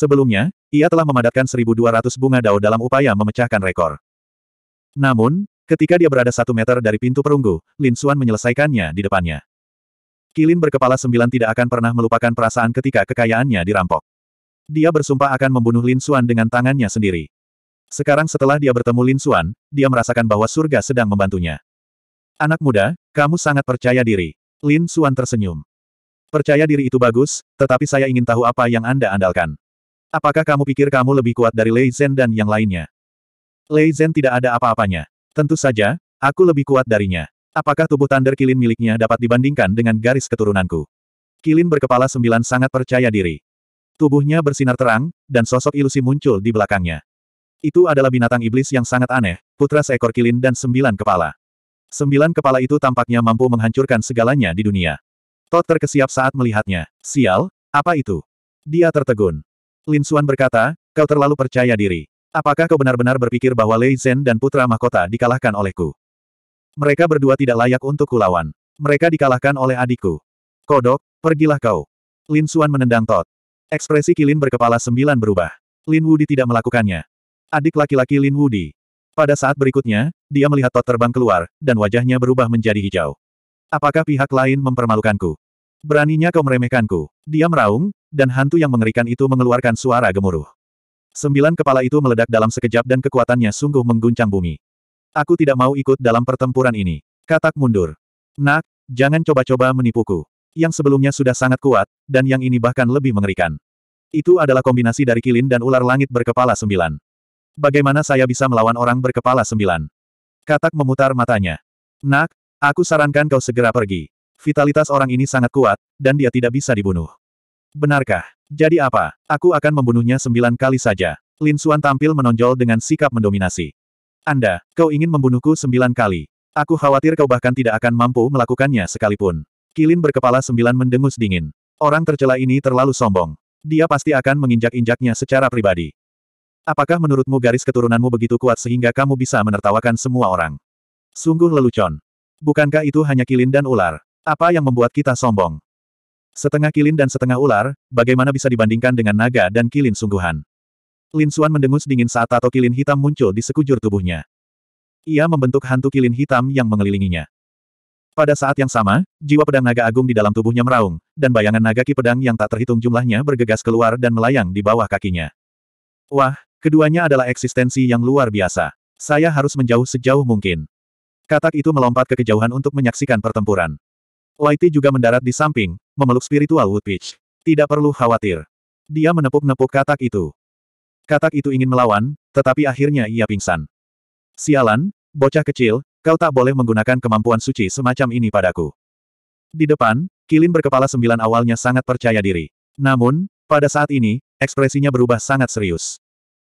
Sebelumnya, ia telah memadatkan 1.200 bunga dao dalam upaya memecahkan rekor. Namun, ketika dia berada satu meter dari pintu perunggu, Lin Xuan menyelesaikannya di depannya. Kilin berkepala sembilan tidak akan pernah melupakan perasaan ketika kekayaannya dirampok. Dia bersumpah akan membunuh Lin Xuan dengan tangannya sendiri. Sekarang setelah dia bertemu Lin Xuan, dia merasakan bahwa surga sedang membantunya. Anak muda, kamu sangat percaya diri. Lin Xuan tersenyum. Percaya diri itu bagus, tetapi saya ingin tahu apa yang Anda andalkan. Apakah kamu pikir kamu lebih kuat dari Lei Zhen dan yang lainnya? Lei Zhen tidak ada apa-apanya. Tentu saja, aku lebih kuat darinya. Apakah tubuh Thunder kilin miliknya dapat dibandingkan dengan garis keturunanku? Kilin berkepala sembilan sangat percaya diri. Tubuhnya bersinar terang, dan sosok ilusi muncul di belakangnya. Itu adalah binatang iblis yang sangat aneh, putra seekor kilin dan sembilan kepala. Sembilan kepala itu tampaknya mampu menghancurkan segalanya di dunia. Todd terkesiap saat melihatnya. Sial, apa itu? Dia tertegun. Lin Xuan berkata, kau terlalu percaya diri. Apakah kau benar-benar berpikir bahwa Lei Zhen dan Putra Mahkota dikalahkan olehku? Mereka berdua tidak layak untuk kulawan. Mereka dikalahkan oleh adikku. Kodok, pergilah kau. Lin Xuan menendang Tot. Ekspresi Kilin berkepala sembilan berubah. Lin Wudi tidak melakukannya. Adik laki-laki Lin Wudi. Pada saat berikutnya, dia melihat Tot terbang keluar, dan wajahnya berubah menjadi hijau. Apakah pihak lain mempermalukanku? Beraninya kau meremehkanku. Dia meraung, dan hantu yang mengerikan itu mengeluarkan suara gemuruh. Sembilan kepala itu meledak dalam sekejap dan kekuatannya sungguh mengguncang bumi. Aku tidak mau ikut dalam pertempuran ini. Katak mundur. Nak, jangan coba-coba menipuku. Yang sebelumnya sudah sangat kuat, dan yang ini bahkan lebih mengerikan. Itu adalah kombinasi dari kilin dan ular langit berkepala sembilan. Bagaimana saya bisa melawan orang berkepala sembilan? Katak memutar matanya. Nak, aku sarankan kau segera pergi. Vitalitas orang ini sangat kuat, dan dia tidak bisa dibunuh. Benarkah? Jadi apa? Aku akan membunuhnya sembilan kali saja. Lin Suan tampil menonjol dengan sikap mendominasi. Anda, kau ingin membunuhku sembilan kali. Aku khawatir kau bahkan tidak akan mampu melakukannya sekalipun. Kilin berkepala sembilan mendengus dingin. Orang tercela ini terlalu sombong. Dia pasti akan menginjak-injaknya secara pribadi. Apakah menurutmu garis keturunanmu begitu kuat sehingga kamu bisa menertawakan semua orang? Sungguh lelucon. Bukankah itu hanya kilin dan ular? Apa yang membuat kita sombong? Setengah kilin dan setengah ular, bagaimana bisa dibandingkan dengan naga dan kilin sungguhan? Lin Suan mendengus dingin saat tato kilin hitam muncul di sekujur tubuhnya. Ia membentuk hantu kilin hitam yang mengelilinginya. Pada saat yang sama, jiwa pedang naga agung di dalam tubuhnya meraung, dan bayangan naga ki pedang yang tak terhitung jumlahnya bergegas keluar dan melayang di bawah kakinya. Wah, keduanya adalah eksistensi yang luar biasa. Saya harus menjauh sejauh mungkin. Katak itu melompat ke kejauhan untuk menyaksikan pertempuran. Lighty juga mendarat di samping, memeluk spiritual Woodpeach. Tidak perlu khawatir. Dia menepuk-nepuk katak itu. Katak itu ingin melawan, tetapi akhirnya ia pingsan. Sialan, bocah kecil, kau tak boleh menggunakan kemampuan suci semacam ini padaku. Di depan, Kilin berkepala sembilan awalnya sangat percaya diri. Namun, pada saat ini, ekspresinya berubah sangat serius.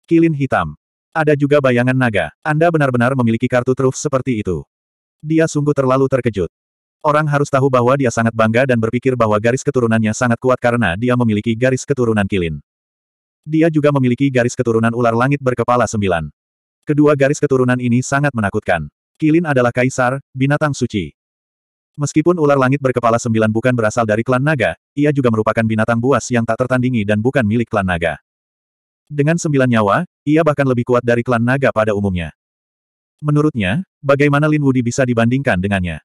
Kilin hitam. Ada juga bayangan naga. Anda benar-benar memiliki kartu truf seperti itu. Dia sungguh terlalu terkejut. Orang harus tahu bahwa dia sangat bangga dan berpikir bahwa garis keturunannya sangat kuat karena dia memiliki garis keturunan kilin. Dia juga memiliki garis keturunan ular langit berkepala sembilan. Kedua garis keturunan ini sangat menakutkan. Kilin adalah kaisar, binatang suci. Meskipun ular langit berkepala sembilan bukan berasal dari klan naga, ia juga merupakan binatang buas yang tak tertandingi dan bukan milik klan naga. Dengan sembilan nyawa, ia bahkan lebih kuat dari klan naga pada umumnya. Menurutnya, bagaimana Lin Wudi bisa dibandingkan dengannya?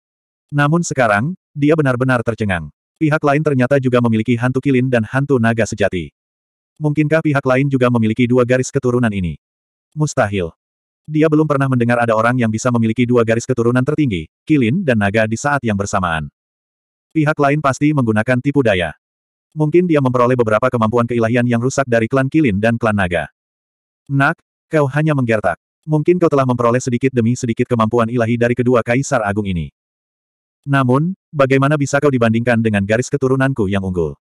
Namun sekarang, dia benar-benar tercengang. Pihak lain ternyata juga memiliki hantu kilin dan hantu naga sejati. Mungkinkah pihak lain juga memiliki dua garis keturunan ini? Mustahil. Dia belum pernah mendengar ada orang yang bisa memiliki dua garis keturunan tertinggi, kilin dan naga di saat yang bersamaan. Pihak lain pasti menggunakan tipu daya. Mungkin dia memperoleh beberapa kemampuan keilahian yang rusak dari klan kilin dan klan naga. Nak, kau hanya menggertak. Mungkin kau telah memperoleh sedikit demi sedikit kemampuan ilahi dari kedua kaisar agung ini. Namun, bagaimana bisa kau dibandingkan dengan garis keturunanku yang unggul?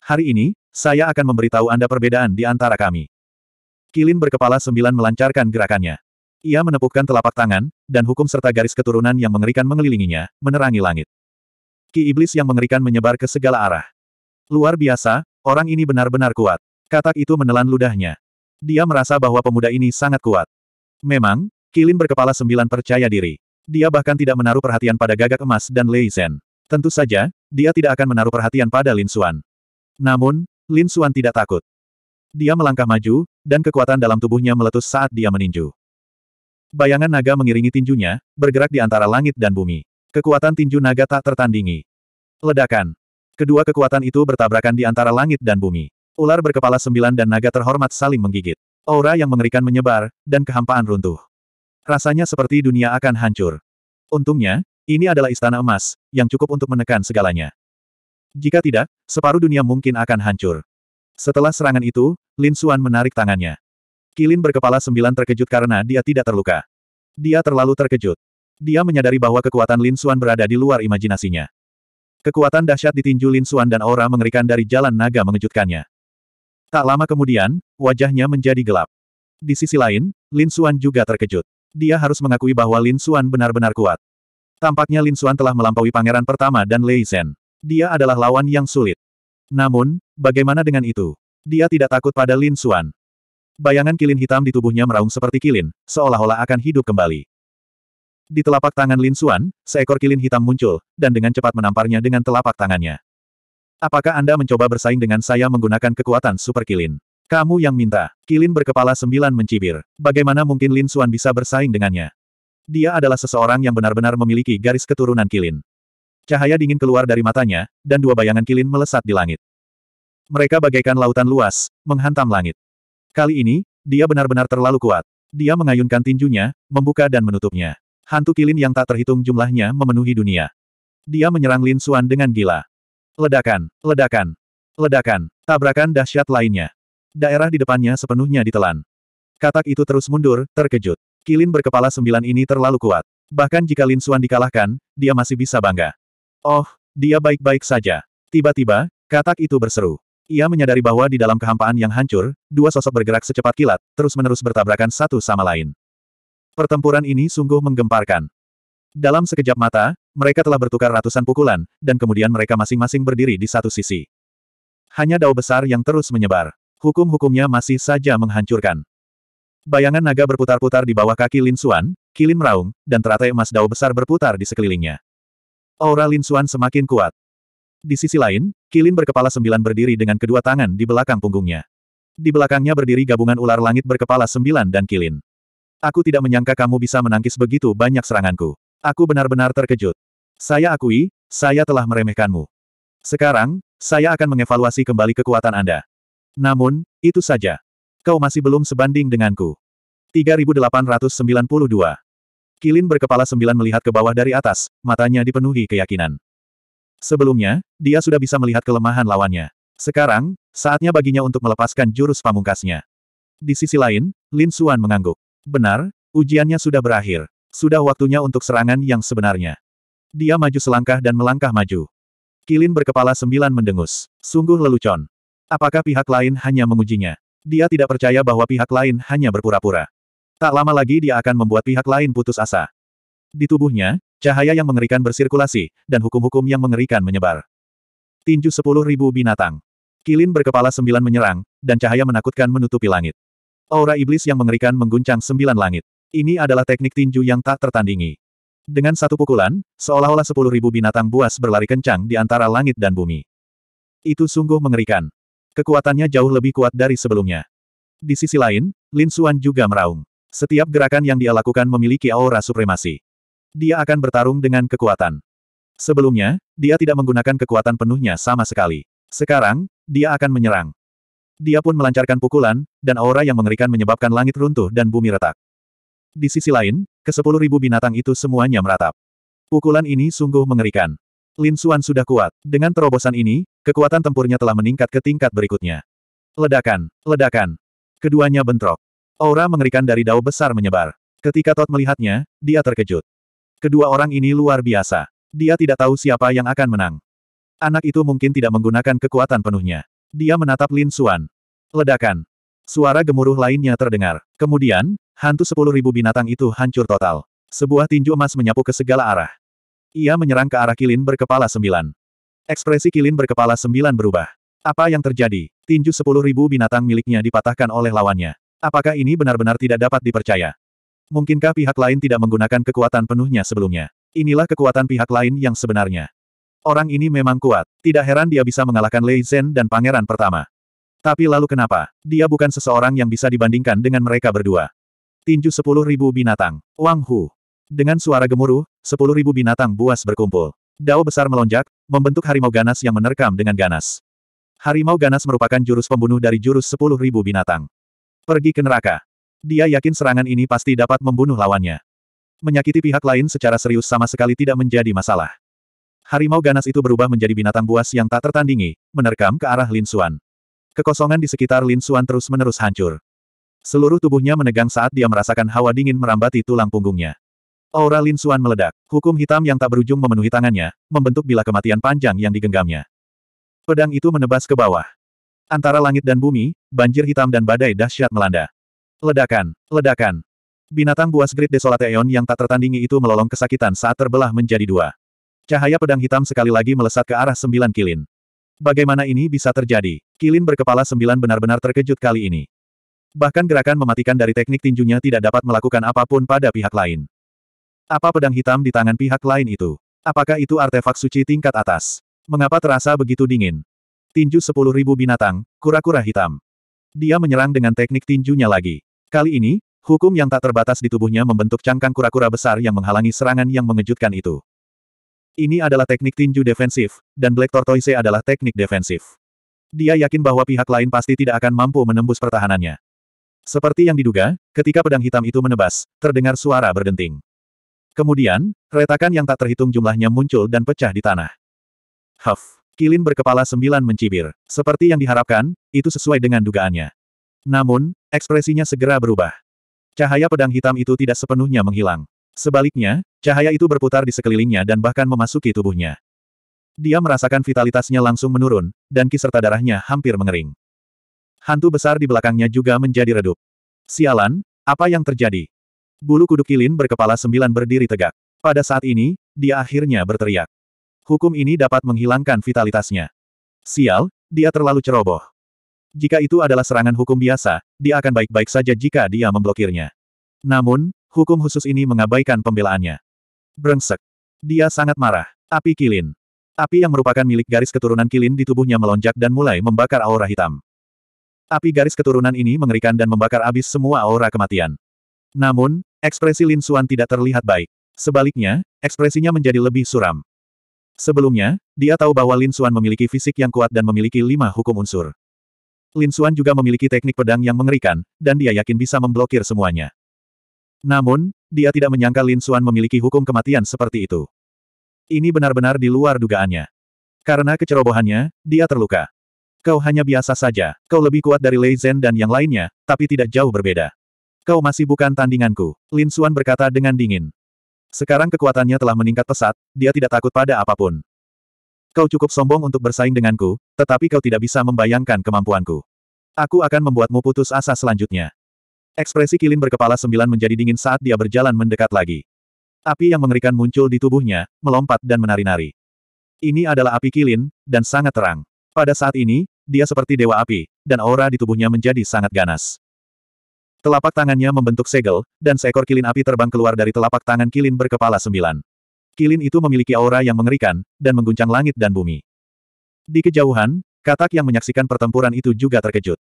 Hari ini, saya akan memberitahu Anda perbedaan di antara kami. Kilin berkepala sembilan melancarkan gerakannya. Ia menepukkan telapak tangan, dan hukum serta garis keturunan yang mengerikan mengelilinginya, menerangi langit. Ki iblis yang mengerikan menyebar ke segala arah. Luar biasa, orang ini benar-benar kuat. Katak itu menelan ludahnya. Dia merasa bahwa pemuda ini sangat kuat. Memang, Kilin berkepala sembilan percaya diri. Dia bahkan tidak menaruh perhatian pada gagak emas dan Lei Zhen. Tentu saja, dia tidak akan menaruh perhatian pada Lin Xuan. Namun, Lin Xuan tidak takut. Dia melangkah maju, dan kekuatan dalam tubuhnya meletus saat dia meninju. Bayangan naga mengiringi tinjunya, bergerak di antara langit dan bumi. Kekuatan tinju naga tak tertandingi. Ledakan. Kedua kekuatan itu bertabrakan di antara langit dan bumi. Ular berkepala sembilan dan naga terhormat saling menggigit. Aura yang mengerikan menyebar, dan kehampaan runtuh. Rasanya seperti dunia akan hancur. Untungnya, ini adalah istana emas, yang cukup untuk menekan segalanya. Jika tidak, separuh dunia mungkin akan hancur. Setelah serangan itu, Lin Xuan menarik tangannya. Kilin berkepala sembilan terkejut karena dia tidak terluka. Dia terlalu terkejut. Dia menyadari bahwa kekuatan Lin Xuan berada di luar imajinasinya. Kekuatan dahsyat ditinju Lin Xuan dan aura mengerikan dari jalan naga mengejutkannya. Tak lama kemudian, wajahnya menjadi gelap. Di sisi lain, Lin Xuan juga terkejut dia harus mengakui bahwa Lin Xuan benar-benar kuat. Tampaknya Lin Xuan telah melampaui pangeran pertama dan Lei Zhen. Dia adalah lawan yang sulit. Namun, bagaimana dengan itu? Dia tidak takut pada Lin Xuan. Bayangan kilin hitam di tubuhnya meraung seperti kilin, seolah-olah akan hidup kembali. Di telapak tangan Lin Xuan, seekor kilin hitam muncul, dan dengan cepat menamparnya dengan telapak tangannya. Apakah Anda mencoba bersaing dengan saya menggunakan kekuatan super kilin? Kamu yang minta. Kilin berkepala sembilan mencibir. Bagaimana mungkin Lin Xuan bisa bersaing dengannya? Dia adalah seseorang yang benar-benar memiliki garis keturunan Kilin. Cahaya dingin keluar dari matanya, dan dua bayangan Kilin melesat di langit. Mereka bagaikan lautan luas, menghantam langit. Kali ini, dia benar-benar terlalu kuat. Dia mengayunkan tinjunya, membuka dan menutupnya. Hantu Kilin yang tak terhitung jumlahnya memenuhi dunia. Dia menyerang Lin Xuan dengan gila. Ledakan, ledakan, ledakan, tabrakan dahsyat lainnya. Daerah di depannya sepenuhnya ditelan. Katak itu terus mundur, terkejut. Kilin berkepala sembilan ini terlalu kuat. Bahkan jika Lin Suan dikalahkan, dia masih bisa bangga. Oh, dia baik-baik saja. Tiba-tiba, katak itu berseru. Ia menyadari bahwa di dalam kehampaan yang hancur, dua sosok bergerak secepat kilat, terus-menerus bertabrakan satu sama lain. Pertempuran ini sungguh menggemparkan. Dalam sekejap mata, mereka telah bertukar ratusan pukulan, dan kemudian mereka masing-masing berdiri di satu sisi. Hanya dao besar yang terus menyebar hukum-hukumnya masih saja menghancurkan. Bayangan naga berputar-putar di bawah kaki Lin Xuan, kilin meraung, dan teratai emas dao besar berputar di sekelilingnya. Aura Lin Xuan semakin kuat. Di sisi lain, kilin berkepala sembilan berdiri dengan kedua tangan di belakang punggungnya. Di belakangnya berdiri gabungan ular langit berkepala sembilan dan kilin. Aku tidak menyangka kamu bisa menangkis begitu banyak seranganku. Aku benar-benar terkejut. Saya akui, saya telah meremehkanmu. Sekarang, saya akan mengevaluasi kembali kekuatan Anda. Namun, itu saja. Kau masih belum sebanding denganku. 3892. Kilin berkepala sembilan melihat ke bawah dari atas, matanya dipenuhi keyakinan. Sebelumnya, dia sudah bisa melihat kelemahan lawannya. Sekarang, saatnya baginya untuk melepaskan jurus pamungkasnya. Di sisi lain, Lin Suan mengangguk. Benar, ujiannya sudah berakhir. Sudah waktunya untuk serangan yang sebenarnya. Dia maju selangkah dan melangkah maju. Kilin berkepala sembilan mendengus. Sungguh lelucon. Apakah pihak lain hanya mengujinya? Dia tidak percaya bahwa pihak lain hanya berpura-pura. Tak lama lagi dia akan membuat pihak lain putus asa. Di tubuhnya, cahaya yang mengerikan bersirkulasi, dan hukum-hukum yang mengerikan menyebar. Tinju sepuluh ribu binatang. Kilin berkepala sembilan menyerang, dan cahaya menakutkan menutupi langit. Aura iblis yang mengerikan mengguncang sembilan langit. Ini adalah teknik tinju yang tak tertandingi. Dengan satu pukulan, seolah-olah sepuluh ribu binatang buas berlari kencang di antara langit dan bumi. Itu sungguh mengerikan. Kekuatannya jauh lebih kuat dari sebelumnya. Di sisi lain, Lin Xuan juga meraung. Setiap gerakan yang dia lakukan memiliki aura supremasi. Dia akan bertarung dengan kekuatan. Sebelumnya, dia tidak menggunakan kekuatan penuhnya sama sekali. Sekarang, dia akan menyerang. Dia pun melancarkan pukulan, dan aura yang mengerikan menyebabkan langit runtuh dan bumi retak. Di sisi lain, ke sepuluh ribu binatang itu semuanya meratap. Pukulan ini sungguh mengerikan. Lin Xuan sudah kuat. Dengan terobosan ini, kekuatan tempurnya telah meningkat ke tingkat berikutnya. Ledakan, ledakan. Keduanya bentrok. Aura mengerikan dari dao besar menyebar. Ketika Todd melihatnya, dia terkejut. Kedua orang ini luar biasa. Dia tidak tahu siapa yang akan menang. Anak itu mungkin tidak menggunakan kekuatan penuhnya. Dia menatap Lin Xuan. Ledakan. Suara gemuruh lainnya terdengar. Kemudian, hantu sepuluh ribu binatang itu hancur total. Sebuah tinju emas menyapu ke segala arah. Ia menyerang ke arah Kilin berkepala sembilan. Ekspresi Kilin berkepala sembilan berubah. Apa yang terjadi? Tinju sepuluh ribu binatang miliknya dipatahkan oleh lawannya. Apakah ini benar-benar tidak dapat dipercaya? Mungkinkah pihak lain tidak menggunakan kekuatan penuhnya sebelumnya? Inilah kekuatan pihak lain yang sebenarnya. Orang ini memang kuat. Tidak heran dia bisa mengalahkan Lei Zhen dan pangeran pertama. Tapi lalu kenapa? Dia bukan seseorang yang bisa dibandingkan dengan mereka berdua. Tinju sepuluh ribu binatang. Wang Hu. Dengan suara gemuruh, sepuluh ribu binatang buas berkumpul. Dao besar melonjak, membentuk harimau ganas yang menerkam dengan ganas. Harimau ganas merupakan jurus pembunuh dari jurus sepuluh ribu binatang. Pergi ke neraka. Dia yakin serangan ini pasti dapat membunuh lawannya. Menyakiti pihak lain secara serius sama sekali tidak menjadi masalah. Harimau ganas itu berubah menjadi binatang buas yang tak tertandingi, menerkam ke arah Lin Xuan. Kekosongan di sekitar Lin Xuan terus-menerus hancur. Seluruh tubuhnya menegang saat dia merasakan hawa dingin merambati tulang punggungnya. Aura Lin Xuan meledak. Hukum hitam yang tak berujung memenuhi tangannya, membentuk bila kematian panjang yang digenggamnya. Pedang itu menebas ke bawah. Antara langit dan bumi, banjir hitam dan badai dahsyat melanda. Ledakan, ledakan. Binatang buas Great Eon yang tak tertandingi itu melolong kesakitan saat terbelah menjadi dua. Cahaya pedang hitam sekali lagi melesat ke arah sembilan kilin. Bagaimana ini bisa terjadi? Kilin berkepala sembilan benar-benar terkejut kali ini. Bahkan gerakan mematikan dari teknik tinjunya tidak dapat melakukan apapun pada pihak lain. Apa pedang hitam di tangan pihak lain itu? Apakah itu artefak suci tingkat atas? Mengapa terasa begitu dingin? Tinju sepuluh ribu binatang, kura-kura hitam. Dia menyerang dengan teknik tinjunya lagi. Kali ini, hukum yang tak terbatas di tubuhnya membentuk cangkang kura-kura besar yang menghalangi serangan yang mengejutkan itu. Ini adalah teknik tinju defensif, dan Black Tortoise adalah teknik defensif. Dia yakin bahwa pihak lain pasti tidak akan mampu menembus pertahanannya. Seperti yang diduga, ketika pedang hitam itu menebas, terdengar suara berdenting. Kemudian, retakan yang tak terhitung jumlahnya muncul dan pecah di tanah. Huff. Kilin berkepala sembilan mencibir. Seperti yang diharapkan, itu sesuai dengan dugaannya. Namun, ekspresinya segera berubah. Cahaya pedang hitam itu tidak sepenuhnya menghilang. Sebaliknya, cahaya itu berputar di sekelilingnya dan bahkan memasuki tubuhnya. Dia merasakan vitalitasnya langsung menurun, dan kiserta darahnya hampir mengering. Hantu besar di belakangnya juga menjadi redup. Sialan, apa yang terjadi? Bulu kuduk kilin berkepala sembilan berdiri tegak. Pada saat ini, dia akhirnya berteriak. Hukum ini dapat menghilangkan vitalitasnya. Sial, dia terlalu ceroboh. Jika itu adalah serangan hukum biasa, dia akan baik-baik saja jika dia memblokirnya. Namun, hukum khusus ini mengabaikan pembelaannya. Brengsek. Dia sangat marah. Api kilin. Api yang merupakan milik garis keturunan kilin di tubuhnya melonjak dan mulai membakar aura hitam. Api garis keturunan ini mengerikan dan membakar abis semua aura kematian. Namun, ekspresi Lin Xuan tidak terlihat baik. Sebaliknya, ekspresinya menjadi lebih suram. Sebelumnya, dia tahu bahwa Lin Xuan memiliki fisik yang kuat dan memiliki lima hukum unsur. Lin Xuan juga memiliki teknik pedang yang mengerikan, dan dia yakin bisa memblokir semuanya. Namun, dia tidak menyangka Lin Xuan memiliki hukum kematian seperti itu. Ini benar-benar di luar dugaannya. Karena kecerobohannya, dia terluka. Kau hanya biasa saja, kau lebih kuat dari Lei Zhen dan yang lainnya, tapi tidak jauh berbeda. Kau masih bukan tandinganku, Lin Suan berkata dengan dingin. Sekarang kekuatannya telah meningkat pesat, dia tidak takut pada apapun. Kau cukup sombong untuk bersaing denganku, tetapi kau tidak bisa membayangkan kemampuanku. Aku akan membuatmu putus asa selanjutnya. Ekspresi Kilin berkepala sembilan menjadi dingin saat dia berjalan mendekat lagi. Api yang mengerikan muncul di tubuhnya, melompat dan menari-nari. Ini adalah api Kilin, dan sangat terang. Pada saat ini, dia seperti dewa api, dan aura di tubuhnya menjadi sangat ganas. Telapak tangannya membentuk segel, dan seekor kilin api terbang keluar dari telapak tangan kilin berkepala sembilan. Kilin itu memiliki aura yang mengerikan, dan mengguncang langit dan bumi. Di kejauhan, Katak yang menyaksikan pertempuran itu juga terkejut.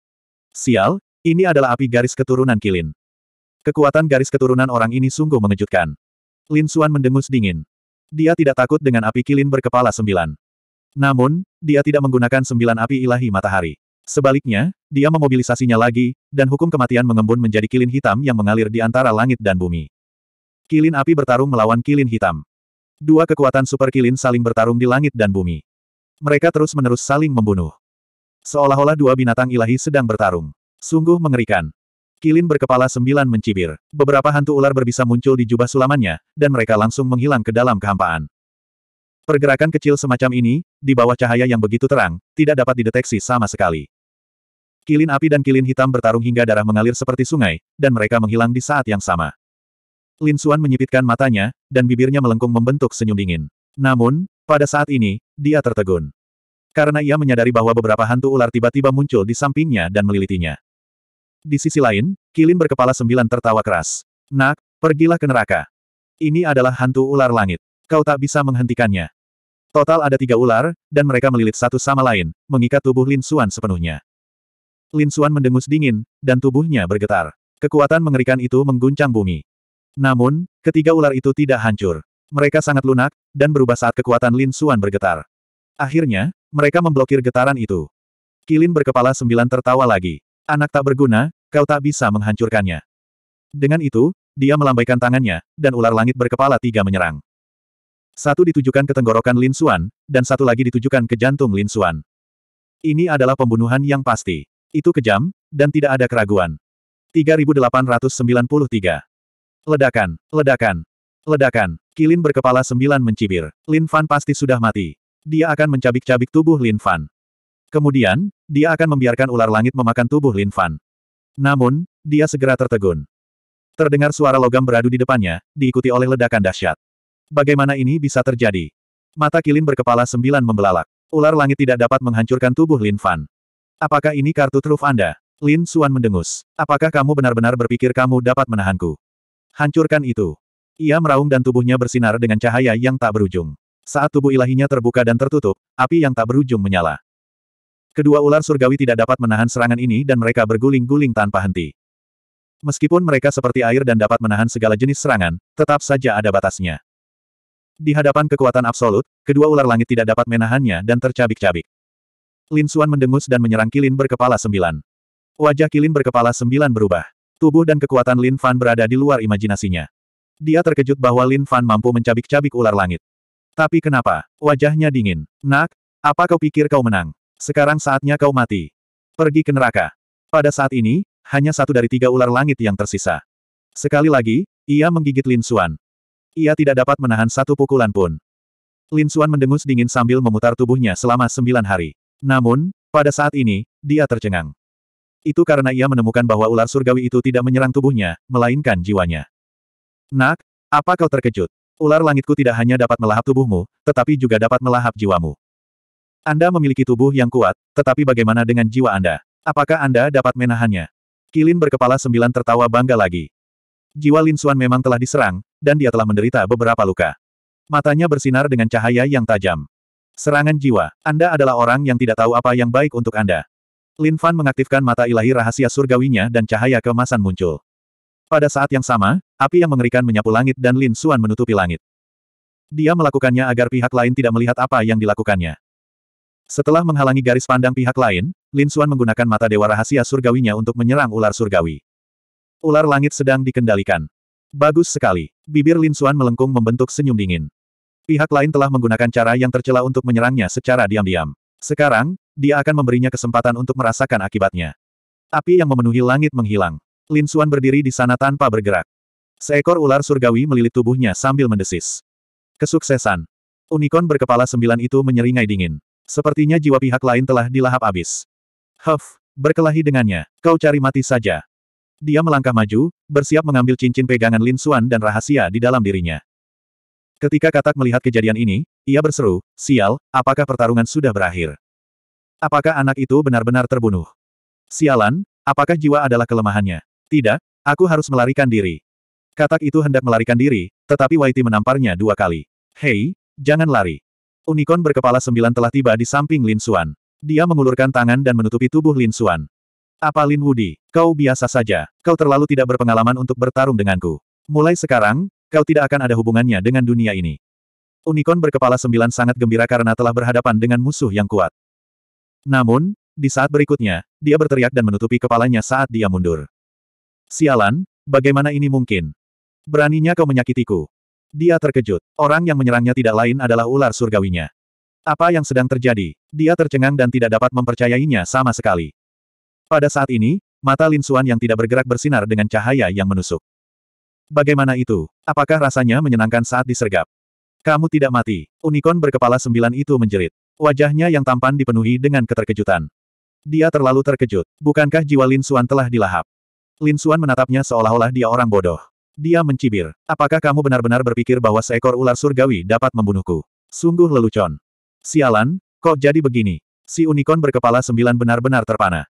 Sial, ini adalah api garis keturunan Kilin. Kekuatan garis keturunan orang ini sungguh mengejutkan. Lin Xuan mendengus dingin. Dia tidak takut dengan api Kilin berkepala sembilan. Namun, dia tidak menggunakan sembilan api ilahi matahari. Sebaliknya, dia memobilisasinya lagi, dan hukum kematian mengembun menjadi kilin hitam yang mengalir di antara langit dan bumi. Kilin api bertarung melawan kilin hitam. Dua kekuatan super kilin saling bertarung di langit dan bumi. Mereka terus-menerus saling membunuh. Seolah-olah dua binatang ilahi sedang bertarung. Sungguh mengerikan. Kilin berkepala sembilan mencibir. Beberapa hantu ular berbisa muncul di jubah sulamannya, dan mereka langsung menghilang ke dalam kehampaan. Pergerakan kecil semacam ini, di bawah cahaya yang begitu terang, tidak dapat dideteksi sama sekali. Kilin api dan kilin hitam bertarung hingga darah mengalir seperti sungai, dan mereka menghilang di saat yang sama. Lin Xuan menyipitkan matanya, dan bibirnya melengkung membentuk senyum dingin. Namun, pada saat ini, dia tertegun. Karena ia menyadari bahwa beberapa hantu ular tiba-tiba muncul di sampingnya dan melilitinya. Di sisi lain, Kilin berkepala sembilan tertawa keras. Nak, pergilah ke neraka. Ini adalah hantu ular langit. Kau tak bisa menghentikannya. Total ada tiga ular, dan mereka melilit satu sama lain, mengikat tubuh Lin Xuan sepenuhnya. Lin Suan mendengus dingin, dan tubuhnya bergetar. Kekuatan mengerikan itu mengguncang bumi. Namun, ketiga ular itu tidak hancur. Mereka sangat lunak, dan berubah saat kekuatan Lin Suan bergetar. Akhirnya, mereka memblokir getaran itu. Kilin berkepala sembilan tertawa lagi. Anak tak berguna, kau tak bisa menghancurkannya. Dengan itu, dia melambaikan tangannya, dan ular langit berkepala tiga menyerang. Satu ditujukan ke tenggorokan Lin Suan, dan satu lagi ditujukan ke jantung Lin Suan. Ini adalah pembunuhan yang pasti. Itu kejam, dan tidak ada keraguan. 3893. Ledakan, ledakan, ledakan. Kilin berkepala sembilan mencibir. Lin Fan pasti sudah mati. Dia akan mencabik-cabik tubuh Lin Fan. Kemudian, dia akan membiarkan ular langit memakan tubuh Lin Fan. Namun, dia segera tertegun. Terdengar suara logam beradu di depannya, diikuti oleh ledakan dahsyat. Bagaimana ini bisa terjadi? Mata Kilin berkepala sembilan membelalak. Ular langit tidak dapat menghancurkan tubuh Lin Fan. Apakah ini kartu truf Anda? Lin Suan mendengus. Apakah kamu benar-benar berpikir kamu dapat menahanku? Hancurkan itu. Ia meraung dan tubuhnya bersinar dengan cahaya yang tak berujung. Saat tubuh ilahinya terbuka dan tertutup, api yang tak berujung menyala. Kedua ular surgawi tidak dapat menahan serangan ini dan mereka berguling-guling tanpa henti. Meskipun mereka seperti air dan dapat menahan segala jenis serangan, tetap saja ada batasnya. Di hadapan kekuatan absolut, kedua ular langit tidak dapat menahannya dan tercabik-cabik. Lin Suan mendengus dan menyerang Kilin berkepala sembilan. Wajah Kilin berkepala sembilan berubah. Tubuh dan kekuatan Lin Fan berada di luar imajinasinya. Dia terkejut bahwa Lin Fan mampu mencabik-cabik ular langit. Tapi kenapa? Wajahnya dingin. Nak, apa kau pikir kau menang? Sekarang saatnya kau mati. Pergi ke neraka. Pada saat ini, hanya satu dari tiga ular langit yang tersisa. Sekali lagi, ia menggigit Lin Suan. Ia tidak dapat menahan satu pukulan pun. Lin Suan mendengus dingin sambil memutar tubuhnya selama sembilan hari. Namun, pada saat ini, dia tercengang. Itu karena ia menemukan bahwa ular surgawi itu tidak menyerang tubuhnya, melainkan jiwanya. Nak, apa kau terkejut? Ular langitku tidak hanya dapat melahap tubuhmu, tetapi juga dapat melahap jiwamu. Anda memiliki tubuh yang kuat, tetapi bagaimana dengan jiwa Anda? Apakah Anda dapat menahannya? Kilin berkepala sembilan tertawa bangga lagi. Jiwa Lin Suan memang telah diserang, dan dia telah menderita beberapa luka. Matanya bersinar dengan cahaya yang tajam. Serangan jiwa. Anda adalah orang yang tidak tahu apa yang baik untuk Anda. Lin Fan mengaktifkan mata ilahi rahasia surgawinya dan cahaya kemasan muncul. Pada saat yang sama, api yang mengerikan menyapu langit dan Lin Suan menutupi langit. Dia melakukannya agar pihak lain tidak melihat apa yang dilakukannya. Setelah menghalangi garis pandang pihak lain, Lin Suan menggunakan mata dewa rahasia surgawinya untuk menyerang ular surgawi. Ular langit sedang dikendalikan. Bagus sekali. Bibir Lin Suan melengkung membentuk senyum dingin. Pihak lain telah menggunakan cara yang tercela untuk menyerangnya secara diam-diam. Sekarang, dia akan memberinya kesempatan untuk merasakan akibatnya. Api yang memenuhi langit menghilang. Lin Xuan berdiri di sana tanpa bergerak. Seekor ular surgawi melilit tubuhnya sambil mendesis. Kesuksesan. Unicorn berkepala sembilan itu menyeringai dingin. Sepertinya jiwa pihak lain telah dilahap abis. Huff, berkelahi dengannya. Kau cari mati saja. Dia melangkah maju, bersiap mengambil cincin pegangan Lin Xuan dan rahasia di dalam dirinya. Ketika Katak melihat kejadian ini, ia berseru, sial, apakah pertarungan sudah berakhir? Apakah anak itu benar-benar terbunuh? Sialan, apakah jiwa adalah kelemahannya? Tidak, aku harus melarikan diri. Katak itu hendak melarikan diri, tetapi Waiti menamparnya dua kali. Hei, jangan lari. Unicorn berkepala sembilan telah tiba di samping Lin Xuan. Dia mengulurkan tangan dan menutupi tubuh Lin Xuan. Apa Lin Wudi, kau biasa saja, kau terlalu tidak berpengalaman untuk bertarung denganku. Mulai sekarang, Kau tidak akan ada hubungannya dengan dunia ini. Unicorn berkepala sembilan sangat gembira karena telah berhadapan dengan musuh yang kuat. Namun, di saat berikutnya, dia berteriak dan menutupi kepalanya saat dia mundur. Sialan, bagaimana ini mungkin? Beraninya kau menyakitiku. Dia terkejut. Orang yang menyerangnya tidak lain adalah ular surgawinya. Apa yang sedang terjadi? Dia tercengang dan tidak dapat mempercayainya sama sekali. Pada saat ini, mata Lin Suan yang tidak bergerak bersinar dengan cahaya yang menusuk. Bagaimana itu? Apakah rasanya menyenangkan saat disergap? Kamu tidak mati. Unicorn berkepala sembilan itu menjerit. Wajahnya yang tampan dipenuhi dengan keterkejutan. Dia terlalu terkejut. Bukankah jiwa Lin Suan telah dilahap? Lin Suan menatapnya seolah-olah dia orang bodoh. Dia mencibir. Apakah kamu benar-benar berpikir bahwa seekor ular surgawi dapat membunuhku? Sungguh lelucon. Sialan, kok jadi begini? Si unicorn berkepala sembilan benar-benar terpana.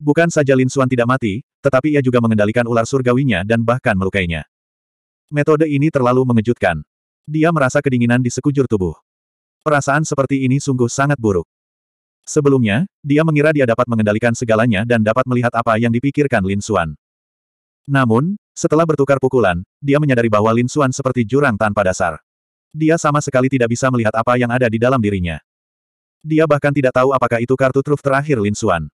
Bukan saja Lin Xuan tidak mati, tetapi ia juga mengendalikan ular surgawinya dan bahkan melukainya. Metode ini terlalu mengejutkan. Dia merasa kedinginan di sekujur tubuh. Perasaan seperti ini sungguh sangat buruk. Sebelumnya, dia mengira dia dapat mengendalikan segalanya dan dapat melihat apa yang dipikirkan Lin Xuan. Namun, setelah bertukar pukulan, dia menyadari bahwa Lin Xuan seperti jurang tanpa dasar. Dia sama sekali tidak bisa melihat apa yang ada di dalam dirinya. Dia bahkan tidak tahu apakah itu kartu truf terakhir Lin Xuan.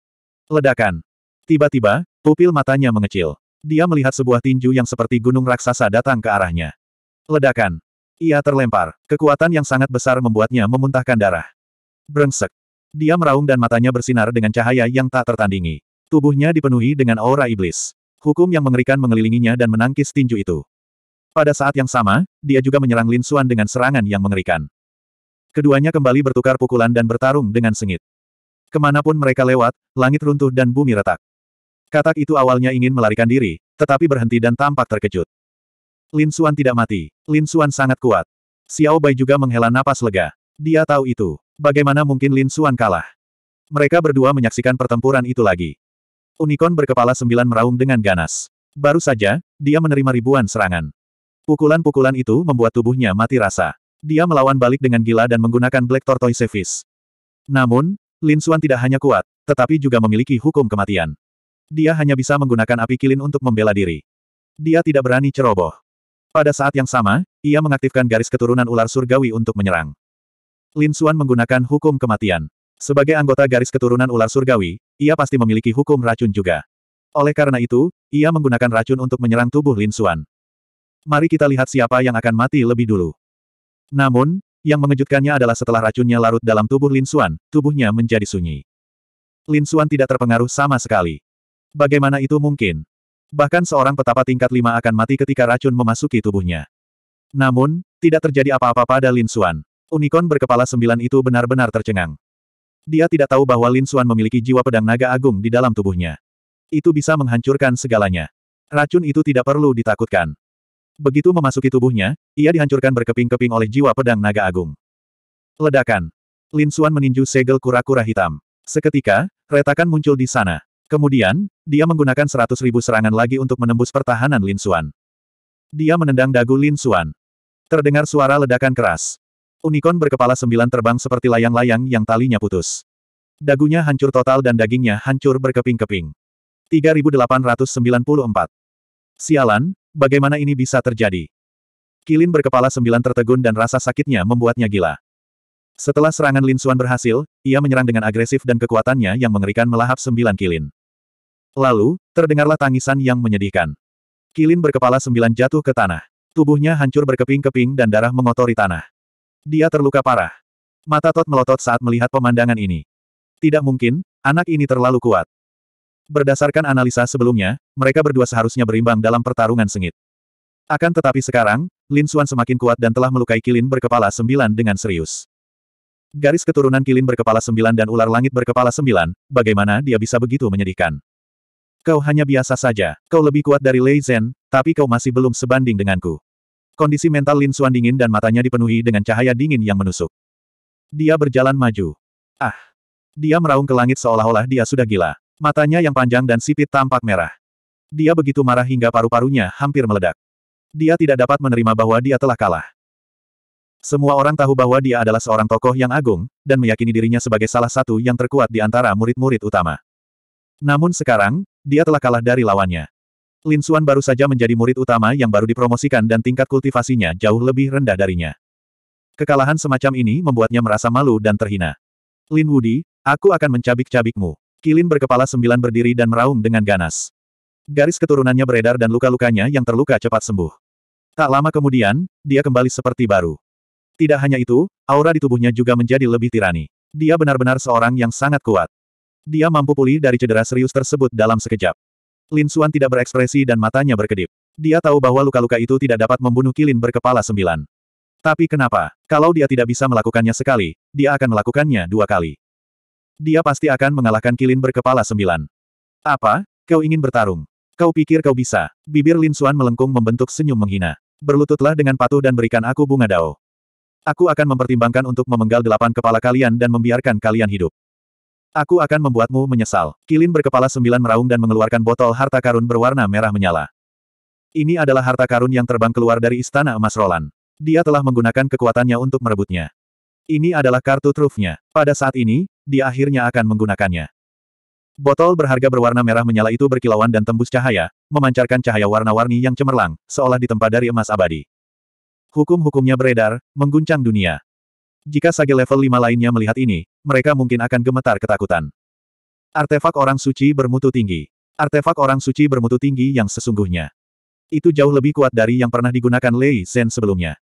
Ledakan. Tiba-tiba, pupil matanya mengecil. Dia melihat sebuah tinju yang seperti gunung raksasa datang ke arahnya. Ledakan. Ia terlempar. Kekuatan yang sangat besar membuatnya memuntahkan darah. Brengsek. Dia meraung dan matanya bersinar dengan cahaya yang tak tertandingi. Tubuhnya dipenuhi dengan aura iblis. Hukum yang mengerikan mengelilinginya dan menangkis tinju itu. Pada saat yang sama, dia juga menyerang Lin Suan dengan serangan yang mengerikan. Keduanya kembali bertukar pukulan dan bertarung dengan sengit. Kemanapun mereka lewat, langit runtuh dan bumi retak. Katak itu awalnya ingin melarikan diri, tetapi berhenti dan tampak terkejut. Lin Xuan tidak mati. Lin Xuan sangat kuat. Xiao Bai juga menghela napas lega. Dia tahu itu. Bagaimana mungkin Lin Xuan kalah? Mereka berdua menyaksikan pertempuran itu lagi. Unicorn berkepala sembilan meraung dengan ganas. Baru saja, dia menerima ribuan serangan. Pukulan-pukulan itu membuat tubuhnya mati rasa. Dia melawan balik dengan gila dan menggunakan Black Tortoise Fist. Namun, Lin Suan tidak hanya kuat, tetapi juga memiliki hukum kematian. Dia hanya bisa menggunakan api kilin untuk membela diri. Dia tidak berani ceroboh. Pada saat yang sama, ia mengaktifkan garis keturunan ular surgawi untuk menyerang. Lin Suan menggunakan hukum kematian. Sebagai anggota garis keturunan ular surgawi, ia pasti memiliki hukum racun juga. Oleh karena itu, ia menggunakan racun untuk menyerang tubuh Lin Suan. Mari kita lihat siapa yang akan mati lebih dulu. Namun, yang mengejutkannya adalah setelah racunnya larut dalam tubuh Lin Xuan, tubuhnya menjadi sunyi. Lin Xuan tidak terpengaruh sama sekali. Bagaimana itu mungkin? Bahkan seorang petapa tingkat lima akan mati ketika racun memasuki tubuhnya. Namun, tidak terjadi apa-apa pada Lin Xuan. Unicorn berkepala sembilan itu benar-benar tercengang. Dia tidak tahu bahwa Lin Xuan memiliki jiwa pedang naga agung di dalam tubuhnya. Itu bisa menghancurkan segalanya. Racun itu tidak perlu ditakutkan. Begitu memasuki tubuhnya, ia dihancurkan berkeping-keping oleh jiwa pedang naga agung. Ledakan. Lin Xuan meninju segel kura-kura hitam. Seketika, retakan muncul di sana. Kemudian, dia menggunakan seratus ribu serangan lagi untuk menembus pertahanan Lin Xuan. Dia menendang dagu Lin Xuan. Terdengar suara ledakan keras. Unicorn berkepala sembilan terbang seperti layang-layang yang talinya putus. Dagunya hancur total dan dagingnya hancur berkeping-keping. 3894. Sialan, Bagaimana ini bisa terjadi? Kilin berkepala sembilan tertegun dan rasa sakitnya membuatnya gila. Setelah serangan Lin Xuan berhasil, ia menyerang dengan agresif dan kekuatannya yang mengerikan melahap sembilan kilin. Lalu, terdengarlah tangisan yang menyedihkan. Kilin berkepala sembilan jatuh ke tanah. Tubuhnya hancur berkeping-keping dan darah mengotori tanah. Dia terluka parah. Mata Tot melotot saat melihat pemandangan ini. Tidak mungkin, anak ini terlalu kuat. Berdasarkan analisa sebelumnya, mereka berdua seharusnya berimbang dalam pertarungan sengit. Akan tetapi sekarang, Lin Xuan semakin kuat dan telah melukai Kilin berkepala sembilan dengan serius. Garis keturunan Kilin berkepala sembilan dan ular langit berkepala sembilan, bagaimana dia bisa begitu menyedihkan? Kau hanya biasa saja, kau lebih kuat dari Lei Zhen, tapi kau masih belum sebanding denganku. Kondisi mental Lin Xuan dingin dan matanya dipenuhi dengan cahaya dingin yang menusuk. Dia berjalan maju. Ah! Dia meraung ke langit seolah-olah dia sudah gila. Matanya yang panjang dan sipit tampak merah. Dia begitu marah hingga paru-parunya hampir meledak. Dia tidak dapat menerima bahwa dia telah kalah. Semua orang tahu bahwa dia adalah seorang tokoh yang agung, dan meyakini dirinya sebagai salah satu yang terkuat di antara murid-murid utama. Namun sekarang, dia telah kalah dari lawannya. Lin Suan baru saja menjadi murid utama yang baru dipromosikan dan tingkat kultivasinya jauh lebih rendah darinya. Kekalahan semacam ini membuatnya merasa malu dan terhina. Lin Wudi, aku akan mencabik-cabikmu. Kilin berkepala sembilan berdiri dan meraung dengan ganas. Garis keturunannya beredar dan luka-lukanya yang terluka cepat sembuh. Tak lama kemudian, dia kembali seperti baru. Tidak hanya itu, aura di tubuhnya juga menjadi lebih tirani. Dia benar-benar seorang yang sangat kuat. Dia mampu pulih dari cedera serius tersebut dalam sekejap. Lin Suan tidak berekspresi dan matanya berkedip. Dia tahu bahwa luka-luka itu tidak dapat membunuh Kilin berkepala sembilan. Tapi kenapa? Kalau dia tidak bisa melakukannya sekali, dia akan melakukannya dua kali. Dia pasti akan mengalahkan Kilin berkepala sembilan. Apa? Kau ingin bertarung? Kau pikir kau bisa? Bibir Lin Suan melengkung membentuk senyum menghina. Berlututlah dengan patuh dan berikan aku bunga dao. Aku akan mempertimbangkan untuk memenggal delapan kepala kalian dan membiarkan kalian hidup. Aku akan membuatmu menyesal. Kilin berkepala sembilan meraung dan mengeluarkan botol harta karun berwarna merah menyala. Ini adalah harta karun yang terbang keluar dari istana emas Roland. Dia telah menggunakan kekuatannya untuk merebutnya. Ini adalah kartu trufnya. Pada saat ini, dia akhirnya akan menggunakannya. Botol berharga berwarna merah menyala itu berkilauan dan tembus cahaya, memancarkan cahaya warna-warni yang cemerlang, seolah ditempa dari emas abadi. Hukum-hukumnya beredar, mengguncang dunia. Jika sage level 5 lainnya melihat ini, mereka mungkin akan gemetar ketakutan. Artefak orang suci bermutu tinggi. Artefak orang suci bermutu tinggi yang sesungguhnya. Itu jauh lebih kuat dari yang pernah digunakan Lei Zhen sebelumnya.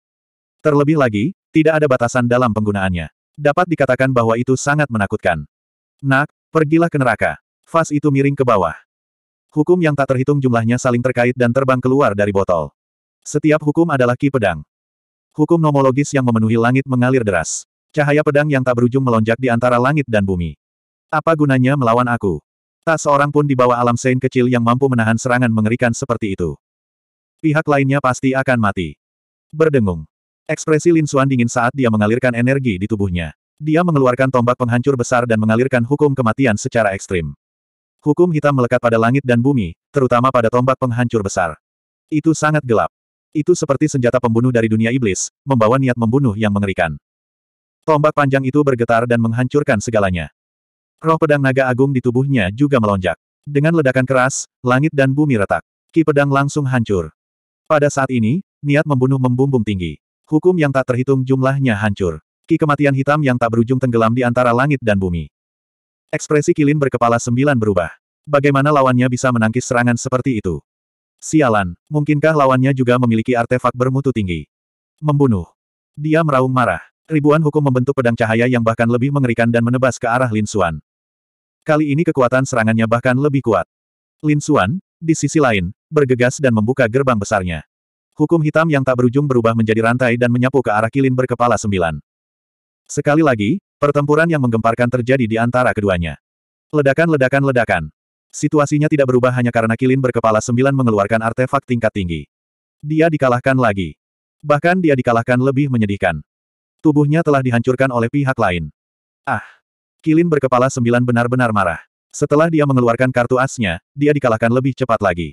Terlebih lagi, tidak ada batasan dalam penggunaannya. Dapat dikatakan bahwa itu sangat menakutkan. Nak, pergilah ke neraka. Fas itu miring ke bawah. Hukum yang tak terhitung jumlahnya saling terkait dan terbang keluar dari botol. Setiap hukum adalah ki pedang. Hukum nomologis yang memenuhi langit mengalir deras. Cahaya pedang yang tak berujung melonjak di antara langit dan bumi. Apa gunanya melawan aku? Tak seorang pun di bawah alam sein kecil yang mampu menahan serangan mengerikan seperti itu. Pihak lainnya pasti akan mati. Berdengung. Ekspresi Lin Xuan dingin saat dia mengalirkan energi di tubuhnya. Dia mengeluarkan tombak penghancur besar dan mengalirkan hukum kematian secara ekstrim. Hukum hitam melekat pada langit dan bumi, terutama pada tombak penghancur besar. Itu sangat gelap. Itu seperti senjata pembunuh dari dunia iblis, membawa niat membunuh yang mengerikan. Tombak panjang itu bergetar dan menghancurkan segalanya. Roh pedang naga agung di tubuhnya juga melonjak. Dengan ledakan keras, langit dan bumi retak. Ki pedang langsung hancur. Pada saat ini, niat membunuh membumbung tinggi. Hukum yang tak terhitung jumlahnya hancur. Ki kematian hitam yang tak berujung tenggelam di antara langit dan bumi. Ekspresi Kilin berkepala sembilan berubah. Bagaimana lawannya bisa menangkis serangan seperti itu? Sialan, mungkinkah lawannya juga memiliki artefak bermutu tinggi? Membunuh. Dia meraung marah. Ribuan hukum membentuk pedang cahaya yang bahkan lebih mengerikan dan menebas ke arah Lin Xuan. Kali ini kekuatan serangannya bahkan lebih kuat. Lin Xuan, di sisi lain, bergegas dan membuka gerbang besarnya. Hukum hitam yang tak berujung berubah menjadi rantai dan menyapu ke arah kilin berkepala sembilan. Sekali lagi, pertempuran yang menggemparkan terjadi di antara keduanya. Ledakan-ledakan-ledakan. Situasinya tidak berubah hanya karena kilin berkepala sembilan mengeluarkan artefak tingkat tinggi. Dia dikalahkan lagi. Bahkan dia dikalahkan lebih menyedihkan. Tubuhnya telah dihancurkan oleh pihak lain. Ah! Kilin berkepala sembilan benar-benar marah. Setelah dia mengeluarkan kartu asnya, dia dikalahkan lebih cepat lagi.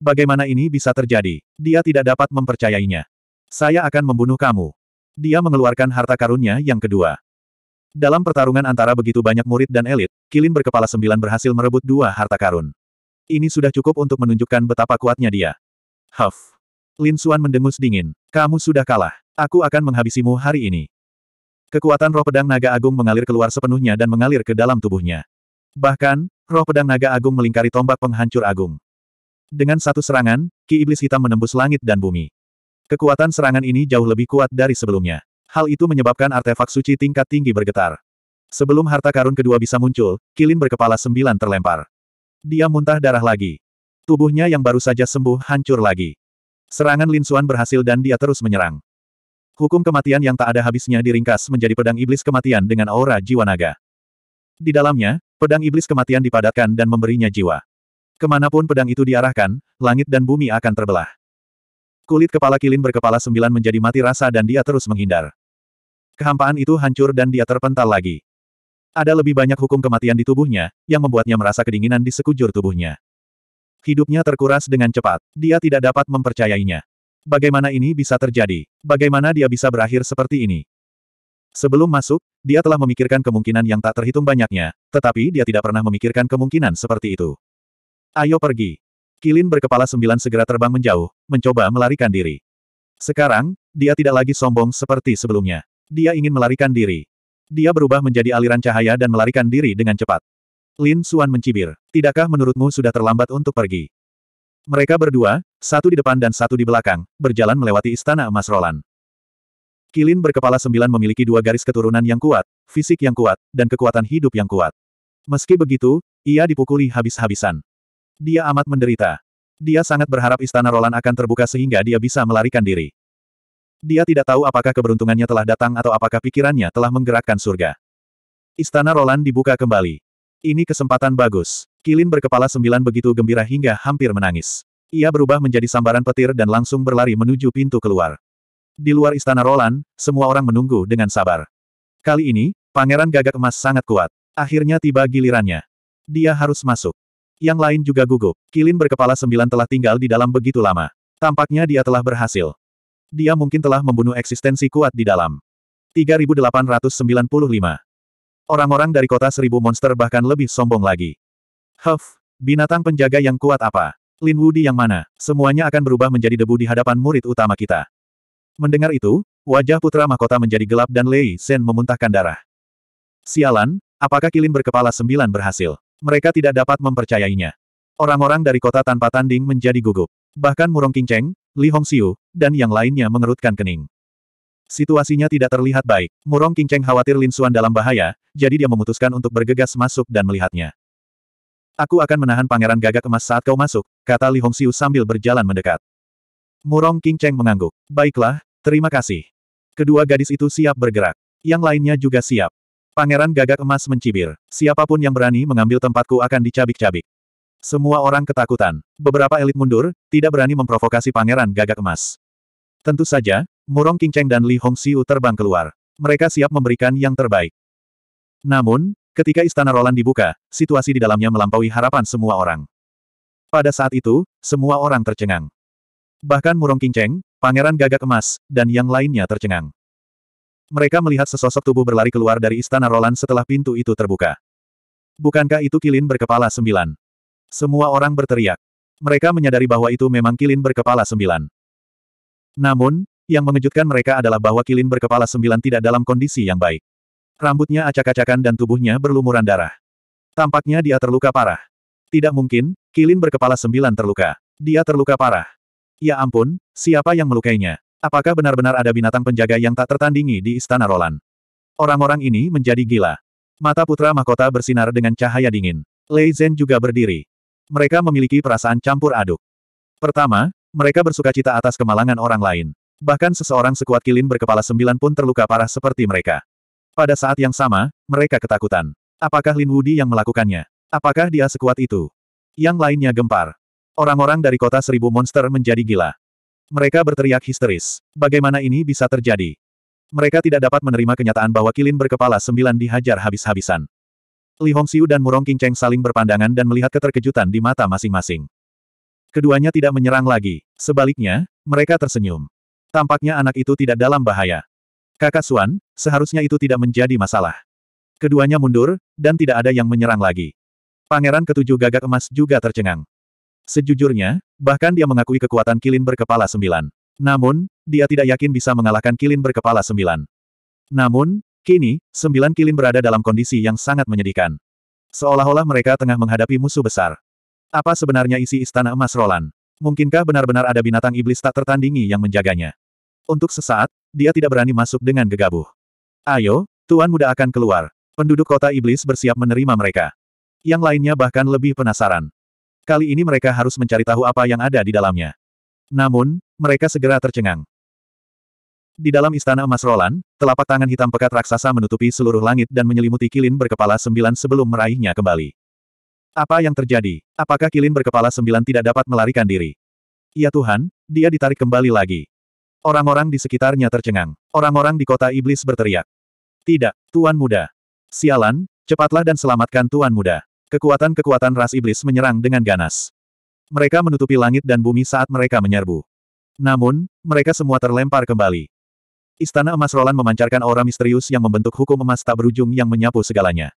Bagaimana ini bisa terjadi? Dia tidak dapat mempercayainya. Saya akan membunuh kamu. Dia mengeluarkan harta karunnya yang kedua. Dalam pertarungan antara begitu banyak murid dan elit, Kilin berkepala sembilan berhasil merebut dua harta karun. Ini sudah cukup untuk menunjukkan betapa kuatnya dia. Huff. Lin Suan mendengus dingin. Kamu sudah kalah. Aku akan menghabisimu hari ini. Kekuatan roh pedang naga agung mengalir keluar sepenuhnya dan mengalir ke dalam tubuhnya. Bahkan, roh pedang naga agung melingkari tombak penghancur agung. Dengan satu serangan, Ki Iblis Hitam menembus langit dan bumi. Kekuatan serangan ini jauh lebih kuat dari sebelumnya. Hal itu menyebabkan artefak suci tingkat tinggi bergetar. Sebelum harta karun kedua bisa muncul, Kilin berkepala sembilan terlempar. Dia muntah darah lagi. Tubuhnya yang baru saja sembuh hancur lagi. Serangan Lin Xuan berhasil dan dia terus menyerang. Hukum kematian yang tak ada habisnya diringkas menjadi pedang iblis kematian dengan aura jiwa naga. Di dalamnya, pedang iblis kematian dipadatkan dan memberinya jiwa. Kemanapun pedang itu diarahkan, langit dan bumi akan terbelah. Kulit kepala kilin berkepala sembilan menjadi mati rasa dan dia terus menghindar. Kehampaan itu hancur dan dia terpental lagi. Ada lebih banyak hukum kematian di tubuhnya, yang membuatnya merasa kedinginan di sekujur tubuhnya. Hidupnya terkuras dengan cepat. Dia tidak dapat mempercayainya. Bagaimana ini bisa terjadi? Bagaimana dia bisa berakhir seperti ini? Sebelum masuk, dia telah memikirkan kemungkinan yang tak terhitung banyaknya, tetapi dia tidak pernah memikirkan kemungkinan seperti itu. Ayo pergi. Kilin berkepala sembilan segera terbang menjauh, mencoba melarikan diri. Sekarang, dia tidak lagi sombong seperti sebelumnya. Dia ingin melarikan diri. Dia berubah menjadi aliran cahaya dan melarikan diri dengan cepat. Lin Suan mencibir, tidakkah menurutmu sudah terlambat untuk pergi? Mereka berdua, satu di depan dan satu di belakang, berjalan melewati istana emas Roland. Kilin berkepala sembilan memiliki dua garis keturunan yang kuat, fisik yang kuat, dan kekuatan hidup yang kuat. Meski begitu, ia dipukuli habis-habisan. Dia amat menderita. Dia sangat berharap istana Roland akan terbuka sehingga dia bisa melarikan diri. Dia tidak tahu apakah keberuntungannya telah datang atau apakah pikirannya telah menggerakkan surga. Istana Roland dibuka kembali. Ini kesempatan bagus. Kilin berkepala sembilan begitu gembira hingga hampir menangis. Ia berubah menjadi sambaran petir dan langsung berlari menuju pintu keluar. Di luar istana Roland, semua orang menunggu dengan sabar. Kali ini, pangeran gagak emas sangat kuat. Akhirnya tiba gilirannya. Dia harus masuk. Yang lain juga gugup. Kilin berkepala sembilan telah tinggal di dalam begitu lama. Tampaknya dia telah berhasil. Dia mungkin telah membunuh eksistensi kuat di dalam. 3895. Orang-orang dari kota seribu monster bahkan lebih sombong lagi. Huff, binatang penjaga yang kuat apa? Lin Wudi yang mana? Semuanya akan berubah menjadi debu di hadapan murid utama kita. Mendengar itu, wajah putra mahkota menjadi gelap dan Lei Sen memuntahkan darah. Sialan, apakah kilin berkepala sembilan berhasil? Mereka tidak dapat mempercayainya. Orang-orang dari kota tanpa tanding menjadi gugup. Bahkan Murong Qingcheng, Li Hongxiu, dan yang lainnya mengerutkan kening. Situasinya tidak terlihat baik. Murong Qingcheng khawatir Lin Xuan dalam bahaya, jadi dia memutuskan untuk bergegas masuk dan melihatnya. Aku akan menahan pangeran gagak emas saat kau masuk, kata Li Hongxiu sambil berjalan mendekat. Murong Qingcheng mengangguk. Baiklah, terima kasih. Kedua gadis itu siap bergerak. Yang lainnya juga siap. Pangeran gagak emas mencibir. Siapapun yang berani mengambil tempatku akan dicabik-cabik. Semua orang ketakutan. Beberapa elit mundur, tidak berani memprovokasi pangeran gagak emas. Tentu saja, Murong Qingcheng dan Li Hongxiu terbang keluar. Mereka siap memberikan yang terbaik. Namun, ketika istana Roland dibuka, situasi di dalamnya melampaui harapan semua orang. Pada saat itu, semua orang tercengang. Bahkan Murong Qingcheng, pangeran gagak emas, dan yang lainnya tercengang. Mereka melihat sesosok tubuh berlari keluar dari istana Roland setelah pintu itu terbuka. Bukankah itu kilin berkepala sembilan? Semua orang berteriak. Mereka menyadari bahwa itu memang kilin berkepala sembilan. Namun, yang mengejutkan mereka adalah bahwa kilin berkepala sembilan tidak dalam kondisi yang baik. Rambutnya acak-acakan dan tubuhnya berlumuran darah. Tampaknya dia terluka parah. Tidak mungkin, kilin berkepala sembilan terluka. Dia terluka parah. Ya ampun, siapa yang melukainya? Apakah benar-benar ada binatang penjaga yang tak tertandingi di Istana Roland? Orang-orang ini menjadi gila. Mata putra mahkota bersinar dengan cahaya dingin. Lei Zhen juga berdiri. Mereka memiliki perasaan campur aduk. Pertama, mereka bersuka cita atas kemalangan orang lain. Bahkan seseorang sekuat kilin berkepala sembilan pun terluka parah seperti mereka. Pada saat yang sama, mereka ketakutan. Apakah Lin Wudi yang melakukannya? Apakah dia sekuat itu? Yang lainnya gempar. Orang-orang dari kota seribu monster menjadi gila. Mereka berteriak histeris. Bagaimana ini bisa terjadi? Mereka tidak dapat menerima kenyataan bahwa Kilin berkepala sembilan dihajar habis-habisan. Li Hongxiu dan Murong Qingcheng saling berpandangan dan melihat keterkejutan di mata masing-masing. Keduanya tidak menyerang lagi. Sebaliknya, mereka tersenyum. Tampaknya anak itu tidak dalam bahaya. Kakak Suan, seharusnya itu tidak menjadi masalah. Keduanya mundur, dan tidak ada yang menyerang lagi. Pangeran ketujuh gagak emas juga tercengang. Sejujurnya, bahkan dia mengakui kekuatan kilin berkepala sembilan. Namun, dia tidak yakin bisa mengalahkan kilin berkepala sembilan. Namun, kini, sembilan kilin berada dalam kondisi yang sangat menyedihkan. Seolah-olah mereka tengah menghadapi musuh besar. Apa sebenarnya isi istana emas Roland? Mungkinkah benar-benar ada binatang iblis tak tertandingi yang menjaganya? Untuk sesaat, dia tidak berani masuk dengan gegabah. Ayo, Tuan Muda akan keluar. Penduduk kota iblis bersiap menerima mereka. Yang lainnya bahkan lebih penasaran. Kali ini mereka harus mencari tahu apa yang ada di dalamnya. Namun, mereka segera tercengang. Di dalam istana emas Roland, telapak tangan hitam pekat raksasa menutupi seluruh langit dan menyelimuti kilin berkepala sembilan sebelum meraihnya kembali. Apa yang terjadi? Apakah kilin berkepala sembilan tidak dapat melarikan diri? Ya Tuhan, dia ditarik kembali lagi. Orang-orang di sekitarnya tercengang. Orang-orang di kota iblis berteriak. Tidak, Tuan Muda. Sialan, cepatlah dan selamatkan Tuan Muda. Kekuatan-kekuatan ras iblis menyerang dengan ganas. Mereka menutupi langit dan bumi saat mereka menyerbu. Namun, mereka semua terlempar kembali. Istana emas Roland memancarkan aura misterius yang membentuk hukum emas tak berujung yang menyapu segalanya.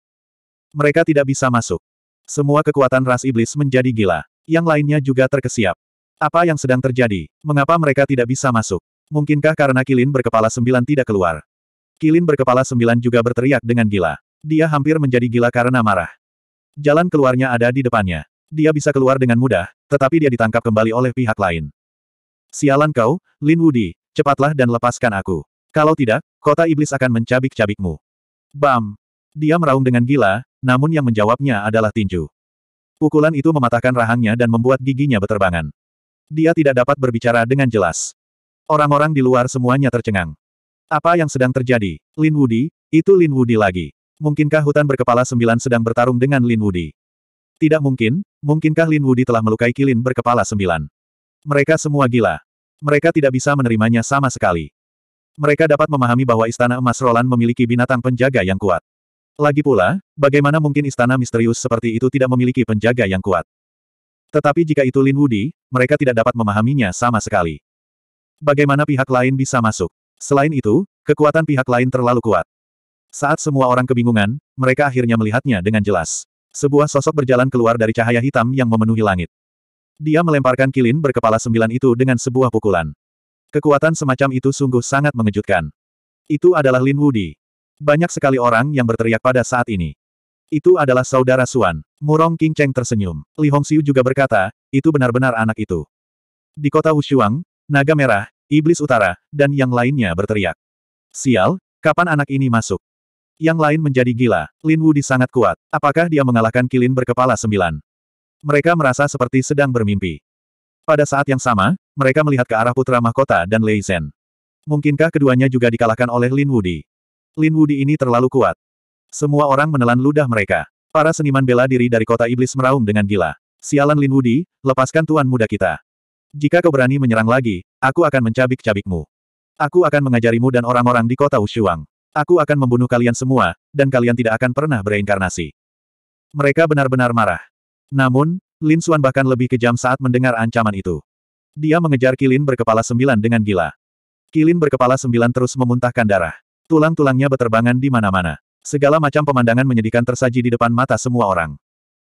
Mereka tidak bisa masuk. Semua kekuatan ras iblis menjadi gila. Yang lainnya juga terkesiap. Apa yang sedang terjadi? Mengapa mereka tidak bisa masuk? Mungkinkah karena Kilin berkepala sembilan tidak keluar? Kilin berkepala sembilan juga berteriak dengan gila. Dia hampir menjadi gila karena marah. Jalan keluarnya ada di depannya. Dia bisa keluar dengan mudah, tetapi dia ditangkap kembali oleh pihak lain. Sialan kau, Lin Wudi, cepatlah dan lepaskan aku. Kalau tidak, kota iblis akan mencabik-cabikmu. Bam! Dia meraung dengan gila, namun yang menjawabnya adalah tinju. Pukulan itu mematahkan rahangnya dan membuat giginya beterbangan. Dia tidak dapat berbicara dengan jelas. Orang-orang di luar semuanya tercengang. Apa yang sedang terjadi? Lin Wudi, itu Lin Wudi lagi. Mungkinkah hutan berkepala sembilan sedang bertarung dengan Lin Wudi? Tidak mungkin, mungkinkah Lin Wudi telah melukai kilin berkepala sembilan? Mereka semua gila. Mereka tidak bisa menerimanya sama sekali. Mereka dapat memahami bahwa Istana Emas Roland memiliki binatang penjaga yang kuat. Lagi pula, bagaimana mungkin istana misterius seperti itu tidak memiliki penjaga yang kuat? Tetapi jika itu Lin Wudi, mereka tidak dapat memahaminya sama sekali. Bagaimana pihak lain bisa masuk? Selain itu, kekuatan pihak lain terlalu kuat. Saat semua orang kebingungan, mereka akhirnya melihatnya dengan jelas. Sebuah sosok berjalan keluar dari cahaya hitam yang memenuhi langit. Dia melemparkan kilin berkepala sembilan itu dengan sebuah pukulan. Kekuatan semacam itu sungguh sangat mengejutkan. Itu adalah Lin Wudi. Banyak sekali orang yang berteriak pada saat ini. Itu adalah saudara Suan. Murong King Cheng tersenyum. Li Hongxiu juga berkata, itu benar-benar anak itu. Di kota Wushuang, Naga Merah, Iblis Utara, dan yang lainnya berteriak. Sial, kapan anak ini masuk? Yang lain menjadi gila, Lin Wudi sangat kuat. Apakah dia mengalahkan kilin berkepala sembilan? Mereka merasa seperti sedang bermimpi. Pada saat yang sama, mereka melihat ke arah putra mahkota dan Lei Zhen. Mungkinkah keduanya juga dikalahkan oleh Lin Wudi? Lin Wudi ini terlalu kuat. Semua orang menelan ludah mereka. Para seniman bela diri dari kota iblis meraung dengan gila. Sialan Lin Wudi, lepaskan tuan muda kita. Jika kau berani menyerang lagi, aku akan mencabik-cabikmu. Aku akan mengajarimu dan orang-orang di kota Ushuang. Aku akan membunuh kalian semua, dan kalian tidak akan pernah bereinkarnasi. Mereka benar-benar marah. Namun, Lin Xuan bahkan lebih kejam saat mendengar ancaman itu. Dia mengejar Kilin berkepala sembilan dengan gila. Kilin berkepala sembilan terus memuntahkan darah. Tulang-tulangnya beterbangan di mana-mana. Segala macam pemandangan menyedihkan tersaji di depan mata semua orang.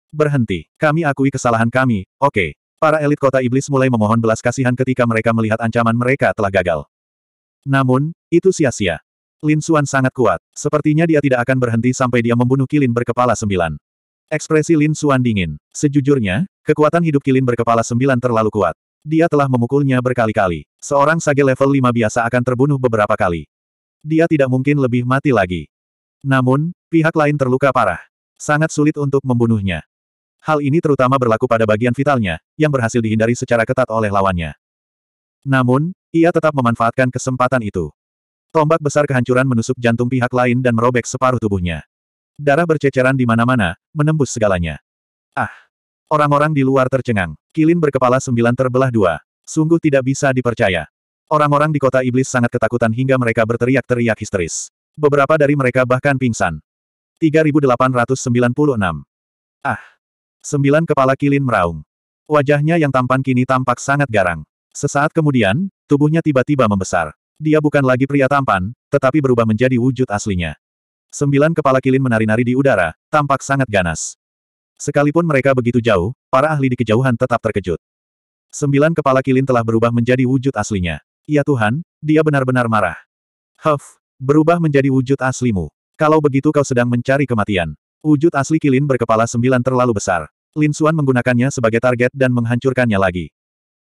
Berhenti, kami akui kesalahan kami, oke. Okay. Para elit kota iblis mulai memohon belas kasihan ketika mereka melihat ancaman mereka telah gagal. Namun, itu sia-sia. Lin Xuan sangat kuat. Sepertinya dia tidak akan berhenti sampai dia membunuh kilin berkepala sembilan. Ekspresi Lin Xuan dingin. Sejujurnya, kekuatan hidup kilin berkepala sembilan terlalu kuat. Dia telah memukulnya berkali-kali. Seorang sage level 5 biasa akan terbunuh beberapa kali. Dia tidak mungkin lebih mati lagi. Namun, pihak lain terluka parah. Sangat sulit untuk membunuhnya. Hal ini terutama berlaku pada bagian vitalnya, yang berhasil dihindari secara ketat oleh lawannya. Namun, ia tetap memanfaatkan kesempatan itu. Tombak besar kehancuran menusuk jantung pihak lain dan merobek separuh tubuhnya. Darah berceceran di mana-mana, menembus segalanya. Ah! Orang-orang di luar tercengang. Kilin berkepala sembilan terbelah dua. Sungguh tidak bisa dipercaya. Orang-orang di kota iblis sangat ketakutan hingga mereka berteriak-teriak histeris. Beberapa dari mereka bahkan pingsan. 3896. Ah! Sembilan kepala Kilin meraung. Wajahnya yang tampan kini tampak sangat garang. Sesaat kemudian, tubuhnya tiba-tiba membesar. Dia bukan lagi pria tampan, tetapi berubah menjadi wujud aslinya. Sembilan kepala kilin menari-nari di udara, tampak sangat ganas. Sekalipun mereka begitu jauh, para ahli di kejauhan tetap terkejut. Sembilan kepala kilin telah berubah menjadi wujud aslinya. Ya Tuhan, dia benar-benar marah. Huff, berubah menjadi wujud aslimu. Kalau begitu kau sedang mencari kematian. Wujud asli kilin berkepala sembilan terlalu besar. Lin Suan menggunakannya sebagai target dan menghancurkannya lagi.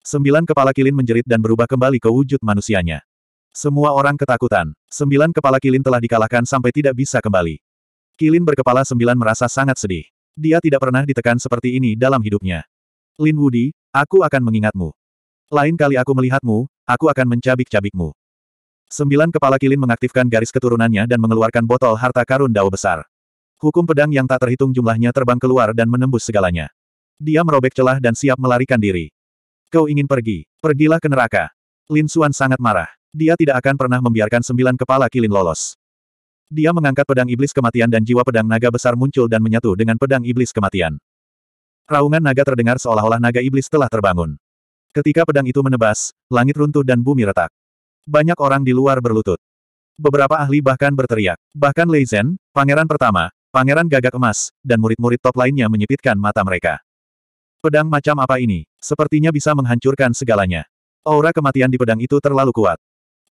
Sembilan kepala kilin menjerit dan berubah kembali ke wujud manusianya. Semua orang ketakutan. Sembilan kepala Kilin telah dikalahkan sampai tidak bisa kembali. Kilin berkepala sembilan merasa sangat sedih. Dia tidak pernah ditekan seperti ini dalam hidupnya. Lin Wudi, aku akan mengingatmu. Lain kali aku melihatmu, aku akan mencabik-cabikmu. Sembilan kepala Kilin mengaktifkan garis keturunannya dan mengeluarkan botol harta karun dao besar. Hukum pedang yang tak terhitung jumlahnya terbang keluar dan menembus segalanya. Dia merobek celah dan siap melarikan diri. Kau ingin pergi, pergilah ke neraka. Lin Suan sangat marah. Dia tidak akan pernah membiarkan sembilan kepala kilin lolos. Dia mengangkat pedang iblis kematian dan jiwa pedang naga besar muncul dan menyatu dengan pedang iblis kematian. Raungan naga terdengar seolah-olah naga iblis telah terbangun. Ketika pedang itu menebas, langit runtuh dan bumi retak. Banyak orang di luar berlutut. Beberapa ahli bahkan berteriak. Bahkan Lei Zhen, pangeran pertama, pangeran gagak emas, dan murid-murid top lainnya menyipitkan mata mereka. Pedang macam apa ini? Sepertinya bisa menghancurkan segalanya. Aura kematian di pedang itu terlalu kuat.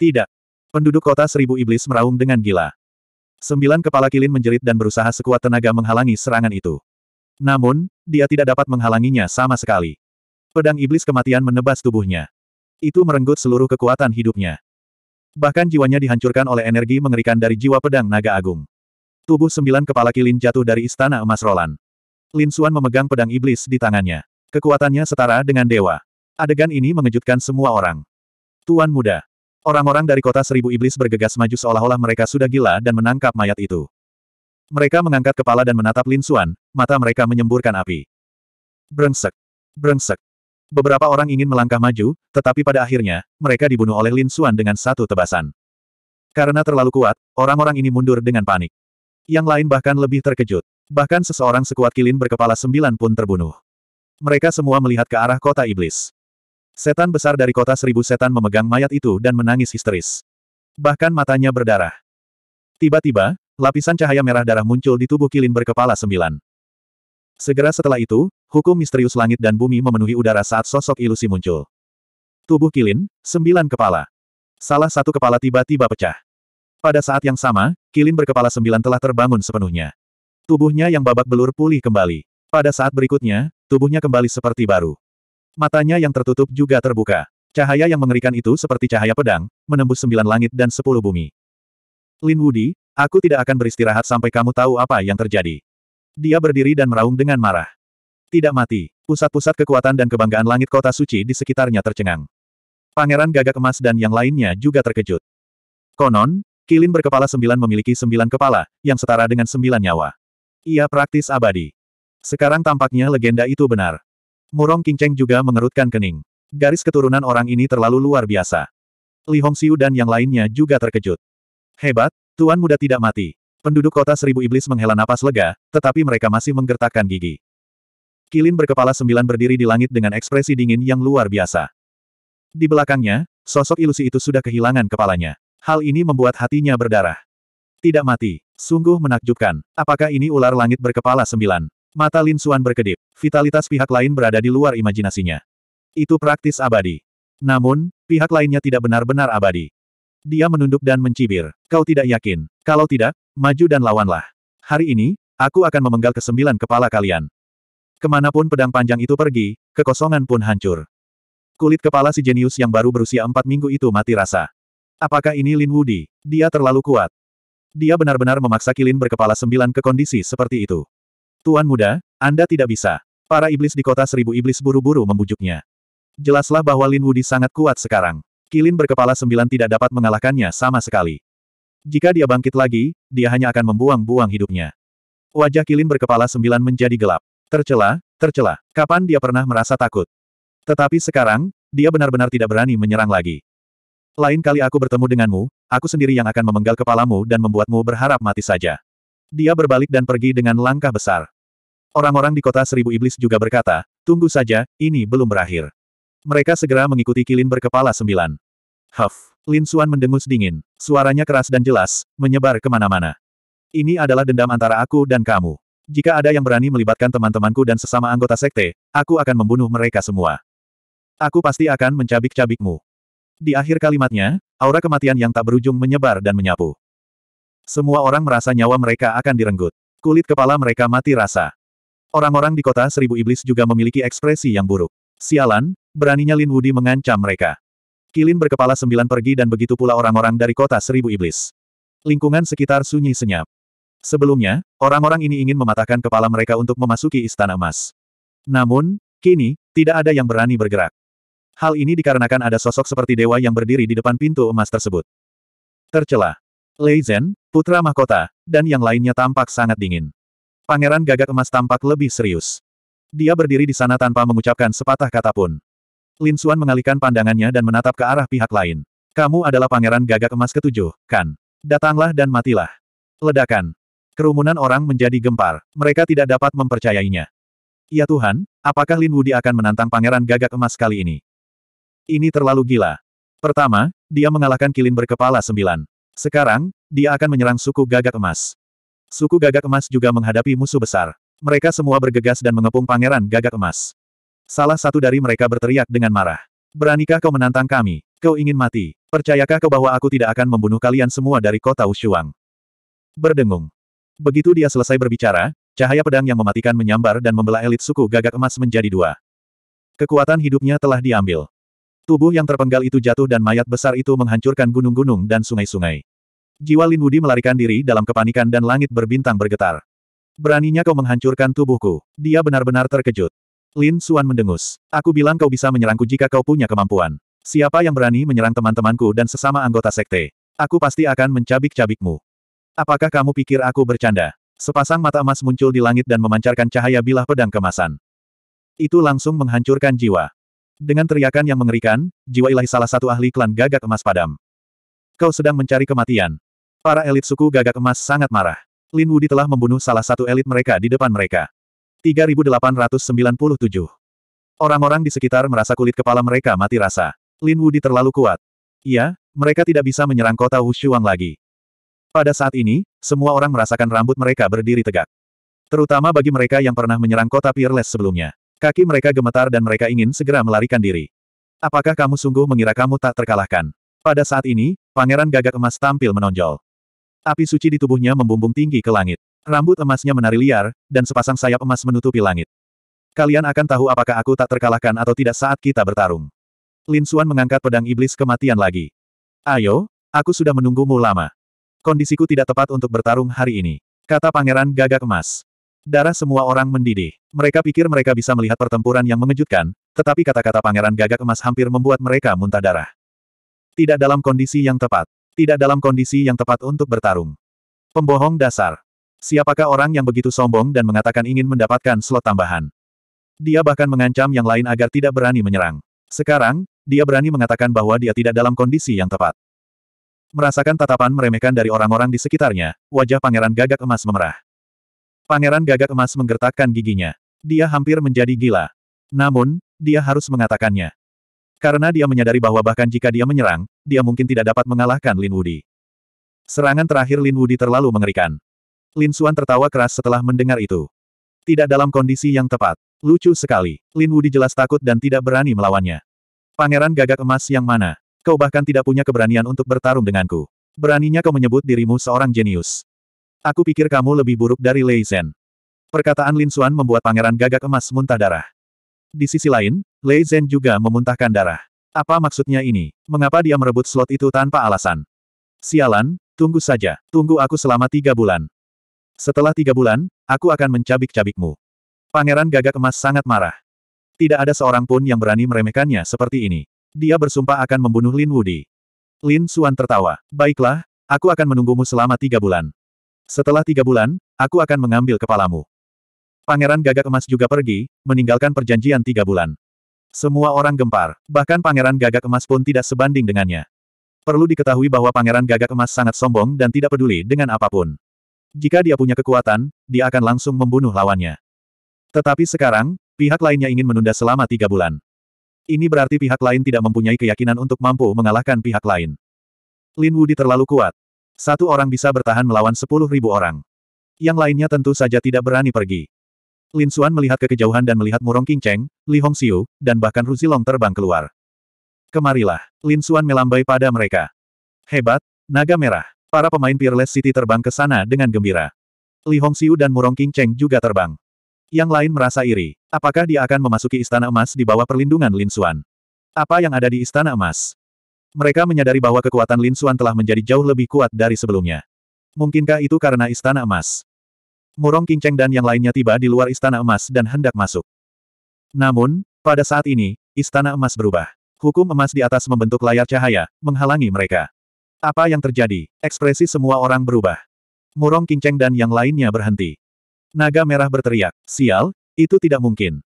Tidak. Penduduk kota seribu iblis meraung dengan gila. Sembilan kepala kilin menjerit dan berusaha sekuat tenaga menghalangi serangan itu. Namun, dia tidak dapat menghalanginya sama sekali. Pedang iblis kematian menebas tubuhnya. Itu merenggut seluruh kekuatan hidupnya. Bahkan jiwanya dihancurkan oleh energi mengerikan dari jiwa pedang naga agung. Tubuh sembilan kepala kilin jatuh dari istana emas Roland. Lin Xuan memegang pedang iblis di tangannya. Kekuatannya setara dengan dewa. Adegan ini mengejutkan semua orang. Tuan muda, Orang-orang dari kota seribu iblis bergegas maju seolah-olah mereka sudah gila dan menangkap mayat itu. Mereka mengangkat kepala dan menatap Lin Xuan, mata mereka menyemburkan api. Brengsek! Brengsek! Beberapa orang ingin melangkah maju, tetapi pada akhirnya, mereka dibunuh oleh Lin Xuan dengan satu tebasan. Karena terlalu kuat, orang-orang ini mundur dengan panik. Yang lain bahkan lebih terkejut. Bahkan seseorang sekuat kilin berkepala sembilan pun terbunuh. Mereka semua melihat ke arah kota iblis. Setan besar dari kota seribu setan memegang mayat itu dan menangis histeris. Bahkan matanya berdarah. Tiba-tiba, lapisan cahaya merah darah muncul di tubuh kilin berkepala sembilan. Segera setelah itu, hukum misterius langit dan bumi memenuhi udara saat sosok ilusi muncul. Tubuh kilin, sembilan kepala. Salah satu kepala tiba-tiba pecah. Pada saat yang sama, kilin berkepala sembilan telah terbangun sepenuhnya. Tubuhnya yang babak belur pulih kembali. Pada saat berikutnya, tubuhnya kembali seperti baru. Matanya yang tertutup juga terbuka. Cahaya yang mengerikan itu seperti cahaya pedang, menembus sembilan langit dan sepuluh bumi. Lin Wudi, aku tidak akan beristirahat sampai kamu tahu apa yang terjadi. Dia berdiri dan meraung dengan marah. Tidak mati, pusat-pusat kekuatan dan kebanggaan langit kota suci di sekitarnya tercengang. Pangeran gagak emas dan yang lainnya juga terkejut. Konon, Kilin berkepala sembilan memiliki sembilan kepala, yang setara dengan sembilan nyawa. Ia praktis abadi. Sekarang tampaknya legenda itu benar. Murong Kingcheng juga mengerutkan kening. Garis keturunan orang ini terlalu luar biasa. Li Hongxiu dan yang lainnya juga terkejut. Hebat, Tuan muda tidak mati. Penduduk kota seribu iblis menghela napas lega, tetapi mereka masih menggertakkan gigi. Kilin berkepala sembilan berdiri di langit dengan ekspresi dingin yang luar biasa. Di belakangnya, sosok ilusi itu sudah kehilangan kepalanya. Hal ini membuat hatinya berdarah. Tidak mati, sungguh menakjubkan. Apakah ini ular langit berkepala sembilan? Mata Lin Suan berkedip. Vitalitas pihak lain berada di luar imajinasinya. Itu praktis abadi. Namun, pihak lainnya tidak benar-benar abadi. Dia menunduk dan mencibir. Kau tidak yakin. Kalau tidak, maju dan lawanlah. Hari ini, aku akan memenggal kesembilan kepala kalian. Kemanapun pedang panjang itu pergi, kekosongan pun hancur. Kulit kepala si jenius yang baru berusia empat minggu itu mati rasa. Apakah ini Lin Wudi? Dia terlalu kuat. Dia benar-benar memaksa Kilin berkepala sembilan ke kondisi seperti itu. Tuan muda, Anda tidak bisa. Para iblis di kota seribu iblis buru-buru membujuknya. Jelaslah bahwa Lin Wudi sangat kuat sekarang. Kilin berkepala sembilan tidak dapat mengalahkannya sama sekali. Jika dia bangkit lagi, dia hanya akan membuang-buang hidupnya. Wajah Kilin berkepala sembilan menjadi gelap. Tercela, tercela. Kapan dia pernah merasa takut? Tetapi sekarang, dia benar-benar tidak berani menyerang lagi. Lain kali aku bertemu denganmu, aku sendiri yang akan memenggal kepalamu dan membuatmu berharap mati saja. Dia berbalik dan pergi dengan langkah besar. Orang-orang di kota seribu iblis juga berkata, tunggu saja, ini belum berakhir. Mereka segera mengikuti kilin berkepala sembilan. Huff. Lin Suan mendengus dingin. Suaranya keras dan jelas, menyebar kemana-mana. Ini adalah dendam antara aku dan kamu. Jika ada yang berani melibatkan teman-temanku dan sesama anggota sekte, aku akan membunuh mereka semua. Aku pasti akan mencabik-cabikmu. Di akhir kalimatnya, aura kematian yang tak berujung menyebar dan menyapu. Semua orang merasa nyawa mereka akan direnggut. Kulit kepala mereka mati rasa. Orang-orang di kota seribu iblis juga memiliki ekspresi yang buruk. Sialan, beraninya Lin Wudi mengancam mereka. Kilin berkepala sembilan pergi dan begitu pula orang-orang dari kota seribu iblis. Lingkungan sekitar sunyi senyap. Sebelumnya, orang-orang ini ingin mematahkan kepala mereka untuk memasuki istana emas. Namun, kini, tidak ada yang berani bergerak. Hal ini dikarenakan ada sosok seperti dewa yang berdiri di depan pintu emas tersebut. Tercelah, Lei Zhen, putra mahkota, dan yang lainnya tampak sangat dingin. Pangeran gagak emas tampak lebih serius. Dia berdiri di sana tanpa mengucapkan sepatah kata pun. Lin Suan mengalihkan pandangannya dan menatap ke arah pihak lain. Kamu adalah pangeran gagak emas ketujuh, kan? Datanglah dan matilah. Ledakan. Kerumunan orang menjadi gempar. Mereka tidak dapat mempercayainya. Ya Tuhan, apakah Lin Wudi akan menantang pangeran gagak emas kali ini? Ini terlalu gila. Pertama, dia mengalahkan kilin berkepala sembilan. Sekarang, dia akan menyerang suku gagak emas. Suku gagak emas juga menghadapi musuh besar. Mereka semua bergegas dan mengepung pangeran gagak emas. Salah satu dari mereka berteriak dengan marah. Beranikah kau menantang kami? Kau ingin mati? Percayakah kau bahwa aku tidak akan membunuh kalian semua dari kota Ushuang? Berdengung. Begitu dia selesai berbicara, cahaya pedang yang mematikan menyambar dan membelah elit suku gagak emas menjadi dua. Kekuatan hidupnya telah diambil. Tubuh yang terpenggal itu jatuh dan mayat besar itu menghancurkan gunung-gunung dan sungai-sungai. Jiwa Lin Wudi melarikan diri dalam kepanikan dan langit berbintang bergetar. Beraninya kau menghancurkan tubuhku. Dia benar-benar terkejut. Lin Suan mendengus. Aku bilang kau bisa menyerangku jika kau punya kemampuan. Siapa yang berani menyerang teman-temanku dan sesama anggota sekte? Aku pasti akan mencabik-cabikmu. Apakah kamu pikir aku bercanda? Sepasang mata emas muncul di langit dan memancarkan cahaya bilah pedang kemasan. Itu langsung menghancurkan jiwa. Dengan teriakan yang mengerikan, jiwa ilahi salah satu ahli klan gagak emas padam. Kau sedang mencari kematian. Para elit suku gagak emas sangat marah. Lin Wudi telah membunuh salah satu elit mereka di depan mereka. 3897. Orang-orang di sekitar merasa kulit kepala mereka mati rasa. Lin Wudi terlalu kuat. Iya, mereka tidak bisa menyerang kota Wushuang lagi. Pada saat ini, semua orang merasakan rambut mereka berdiri tegak. Terutama bagi mereka yang pernah menyerang kota Peerless sebelumnya. Kaki mereka gemetar dan mereka ingin segera melarikan diri. Apakah kamu sungguh mengira kamu tak terkalahkan? Pada saat ini, pangeran gagak emas tampil menonjol. Api suci di tubuhnya membumbung tinggi ke langit. Rambut emasnya menari liar, dan sepasang sayap emas menutupi langit. Kalian akan tahu apakah aku tak terkalahkan atau tidak saat kita bertarung. Lin Xuan mengangkat pedang iblis kematian lagi. Ayo, aku sudah menunggumu lama. Kondisiku tidak tepat untuk bertarung hari ini. Kata pangeran gagak emas. Darah semua orang mendidih. Mereka pikir mereka bisa melihat pertempuran yang mengejutkan, tetapi kata-kata pangeran gagak emas hampir membuat mereka muntah darah. Tidak dalam kondisi yang tepat. Tidak dalam kondisi yang tepat untuk bertarung. Pembohong dasar. Siapakah orang yang begitu sombong dan mengatakan ingin mendapatkan slot tambahan? Dia bahkan mengancam yang lain agar tidak berani menyerang. Sekarang, dia berani mengatakan bahwa dia tidak dalam kondisi yang tepat. Merasakan tatapan meremehkan dari orang-orang di sekitarnya, wajah pangeran gagak emas memerah. Pangeran gagak emas menggertakkan giginya. Dia hampir menjadi gila. Namun, dia harus mengatakannya. Karena dia menyadari bahwa bahkan jika dia menyerang, dia mungkin tidak dapat mengalahkan Lin Wudi. Serangan terakhir Lin Wudi terlalu mengerikan. Lin Xuan tertawa keras setelah mendengar itu. Tidak dalam kondisi yang tepat. Lucu sekali. Lin Wudi jelas takut dan tidak berani melawannya. Pangeran gagak emas yang mana? Kau bahkan tidak punya keberanian untuk bertarung denganku. Beraninya kau menyebut dirimu seorang jenius. Aku pikir kamu lebih buruk dari Lei Zhen. Perkataan Lin Xuan membuat pangeran gagak emas muntah darah. Di sisi lain, Lei Zhen juga memuntahkan darah. Apa maksudnya ini? Mengapa dia merebut slot itu tanpa alasan? Sialan, tunggu saja. Tunggu aku selama tiga bulan. Setelah tiga bulan, aku akan mencabik-cabikmu. Pangeran gagak emas sangat marah. Tidak ada seorang pun yang berani meremehkannya seperti ini. Dia bersumpah akan membunuh Lin Wudi. Lin Suan tertawa. Baiklah, aku akan menunggumu selama tiga bulan. Setelah tiga bulan, aku akan mengambil kepalamu. Pangeran Gagak Emas juga pergi, meninggalkan perjanjian tiga bulan. Semua orang gempar, bahkan Pangeran Gagak Emas pun tidak sebanding dengannya. Perlu diketahui bahwa Pangeran Gagak Emas sangat sombong dan tidak peduli dengan apapun. Jika dia punya kekuatan, dia akan langsung membunuh lawannya. Tetapi sekarang, pihak lainnya ingin menunda selama tiga bulan. Ini berarti pihak lain tidak mempunyai keyakinan untuk mampu mengalahkan pihak lain. Lin Wudi terlalu kuat. Satu orang bisa bertahan melawan sepuluh ribu orang. Yang lainnya tentu saja tidak berani pergi. Lin Xuan melihat ke kejauhan dan melihat Murong King Cheng, Li Hong Xiu, dan bahkan Ru Zilong terbang keluar. Kemarilah, Lin Xuan melambai pada mereka. Hebat, naga merah. Para pemain Peerless City terbang ke sana dengan gembira. Li Hong Xiu dan Murong King Cheng juga terbang. Yang lain merasa iri. Apakah dia akan memasuki istana emas di bawah perlindungan Lin Xuan? Apa yang ada di istana emas? Mereka menyadari bahwa kekuatan Lin Xuan telah menjadi jauh lebih kuat dari sebelumnya. Mungkinkah itu karena istana emas? Murong Qingcheng dan yang lainnya tiba di luar Istana Emas dan hendak masuk. Namun, pada saat ini, Istana Emas berubah. Hukum emas di atas membentuk layar cahaya, menghalangi mereka. Apa yang terjadi? Ekspresi semua orang berubah. Murong Qingcheng dan yang lainnya berhenti. Naga merah berteriak, sial, itu tidak mungkin.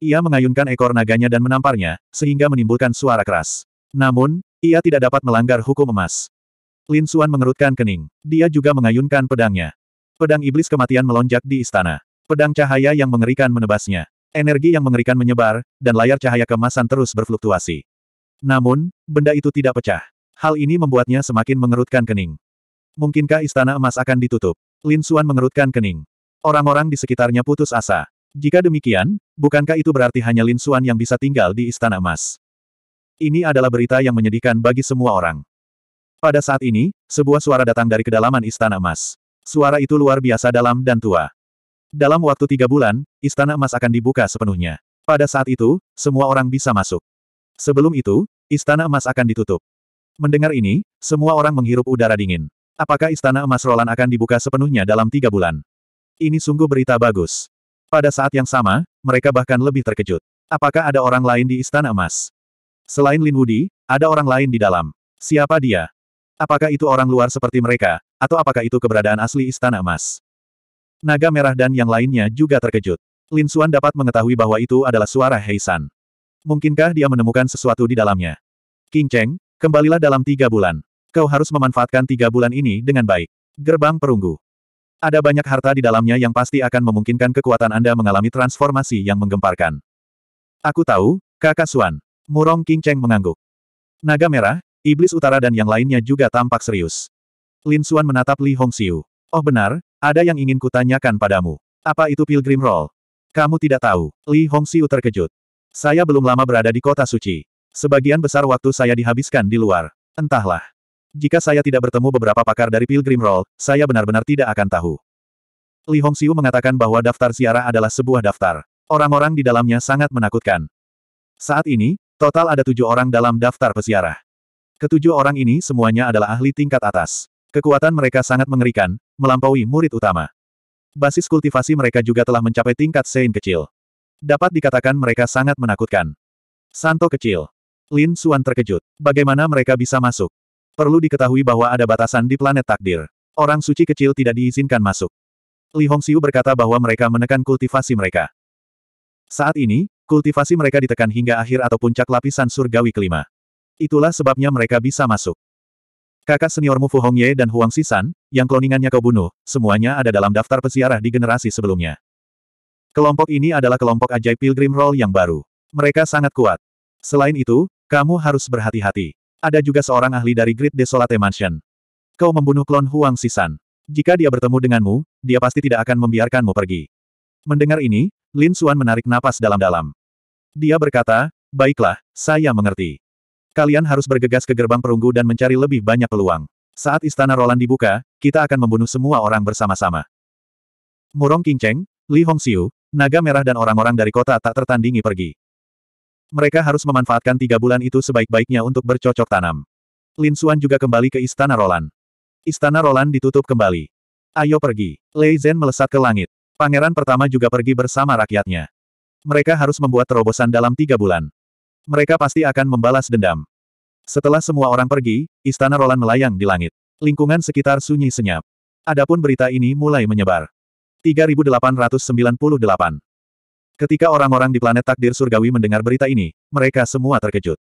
Ia mengayunkan ekor naganya dan menamparnya, sehingga menimbulkan suara keras. Namun, ia tidak dapat melanggar hukum emas. Lin Suan mengerutkan kening. Dia juga mengayunkan pedangnya. Pedang iblis kematian melonjak di istana. Pedang cahaya yang mengerikan menebasnya. Energi yang mengerikan menyebar, dan layar cahaya kemasan terus berfluktuasi. Namun, benda itu tidak pecah. Hal ini membuatnya semakin mengerutkan kening. Mungkinkah istana emas akan ditutup? Lin Suan mengerutkan kening. Orang-orang di sekitarnya putus asa. Jika demikian, bukankah itu berarti hanya Lin Suan yang bisa tinggal di istana emas? Ini adalah berita yang menyedihkan bagi semua orang. Pada saat ini, sebuah suara datang dari kedalaman istana emas. Suara itu luar biasa dalam dan tua. Dalam waktu tiga bulan, Istana Emas akan dibuka sepenuhnya. Pada saat itu, semua orang bisa masuk. Sebelum itu, Istana Emas akan ditutup. Mendengar ini, semua orang menghirup udara dingin. Apakah Istana Emas Roland akan dibuka sepenuhnya dalam tiga bulan? Ini sungguh berita bagus. Pada saat yang sama, mereka bahkan lebih terkejut. Apakah ada orang lain di Istana Emas? Selain Lin Wudi, ada orang lain di dalam. Siapa dia? Apakah itu orang luar seperti mereka, atau apakah itu keberadaan asli Istana Emas? Naga Merah dan yang lainnya juga terkejut. Lin Xuan dapat mengetahui bahwa itu adalah suara Heisan. Mungkinkah dia menemukan sesuatu di dalamnya? King Cheng, kembalilah dalam tiga bulan. Kau harus memanfaatkan tiga bulan ini dengan baik. Gerbang Perunggu. Ada banyak harta di dalamnya yang pasti akan memungkinkan kekuatan Anda mengalami transformasi yang menggemparkan. Aku tahu, kakak Suan. Murong King Cheng mengangguk. Naga Merah, Iblis Utara dan yang lainnya juga tampak serius. Lin Xuan menatap Li Hongxiu. Oh benar, ada yang ingin kutanyakan padamu. Apa itu Pilgrim Roll? Kamu tidak tahu. Li Hongxiu terkejut. Saya belum lama berada di kota suci. Sebagian besar waktu saya dihabiskan di luar. Entahlah. Jika saya tidak bertemu beberapa pakar dari Pilgrim Roll, saya benar-benar tidak akan tahu. Li Hongxiu mengatakan bahwa daftar ziarah adalah sebuah daftar. Orang-orang di dalamnya sangat menakutkan. Saat ini, total ada tujuh orang dalam daftar peziarah. Ketujuh orang ini semuanya adalah ahli tingkat atas. Kekuatan mereka sangat mengerikan, melampaui murid utama. Basis kultivasi mereka juga telah mencapai tingkat sein kecil. Dapat dikatakan mereka sangat menakutkan. Santo kecil. Lin Suan terkejut. Bagaimana mereka bisa masuk? Perlu diketahui bahwa ada batasan di planet takdir. Orang suci kecil tidak diizinkan masuk. Li Hongxiu berkata bahwa mereka menekan kultivasi mereka. Saat ini, kultivasi mereka ditekan hingga akhir atau puncak lapisan surgawi kelima. Itulah sebabnya mereka bisa masuk. Kakak seniormu Fu Hongye dan Huang Sisan, yang kloningannya kau bunuh, semuanya ada dalam daftar peziarah di generasi sebelumnya. Kelompok ini adalah kelompok ajaib Pilgrim Roll yang baru. Mereka sangat kuat. Selain itu, kamu harus berhati-hati. Ada juga seorang ahli dari Great Desolate Mansion. Kau membunuh klon Huang Sisan. Jika dia bertemu denganmu, dia pasti tidak akan membiarkanmu pergi. Mendengar ini, Lin Xuan menarik napas dalam-dalam. Dia berkata, baiklah, saya mengerti. Kalian harus bergegas ke gerbang perunggu dan mencari lebih banyak peluang. Saat istana Roland dibuka, kita akan membunuh semua orang bersama-sama. Murong Qingcheng, Li Hongxiu, Naga Merah dan orang-orang dari kota tak tertandingi pergi. Mereka harus memanfaatkan tiga bulan itu sebaik-baiknya untuk bercocok tanam. Lin Xuan juga kembali ke istana Roland. Istana Roland ditutup kembali. Ayo pergi. Lei Zhen melesat ke langit. Pangeran pertama juga pergi bersama rakyatnya. Mereka harus membuat terobosan dalam tiga bulan. Mereka pasti akan membalas dendam. Setelah semua orang pergi, istana Roland melayang di langit. Lingkungan sekitar sunyi senyap. Adapun berita ini mulai menyebar. 3898 Ketika orang-orang di planet takdir surgawi mendengar berita ini, mereka semua terkejut.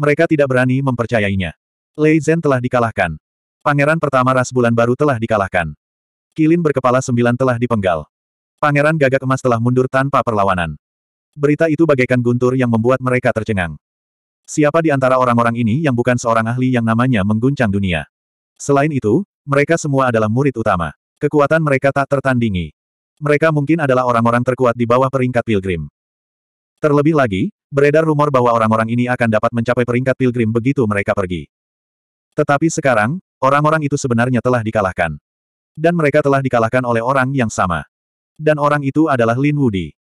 Mereka tidak berani mempercayainya. Lei Zhen telah dikalahkan. Pangeran pertama ras bulan baru telah dikalahkan. Kilin berkepala sembilan telah dipenggal. Pangeran gagak emas telah mundur tanpa perlawanan. Berita itu bagaikan guntur yang membuat mereka tercengang. Siapa di antara orang-orang ini yang bukan seorang ahli yang namanya mengguncang dunia? Selain itu, mereka semua adalah murid utama. Kekuatan mereka tak tertandingi. Mereka mungkin adalah orang-orang terkuat di bawah peringkat pilgrim. Terlebih lagi, beredar rumor bahwa orang-orang ini akan dapat mencapai peringkat pilgrim begitu mereka pergi. Tetapi sekarang, orang-orang itu sebenarnya telah dikalahkan. Dan mereka telah dikalahkan oleh orang yang sama. Dan orang itu adalah Lin Woody.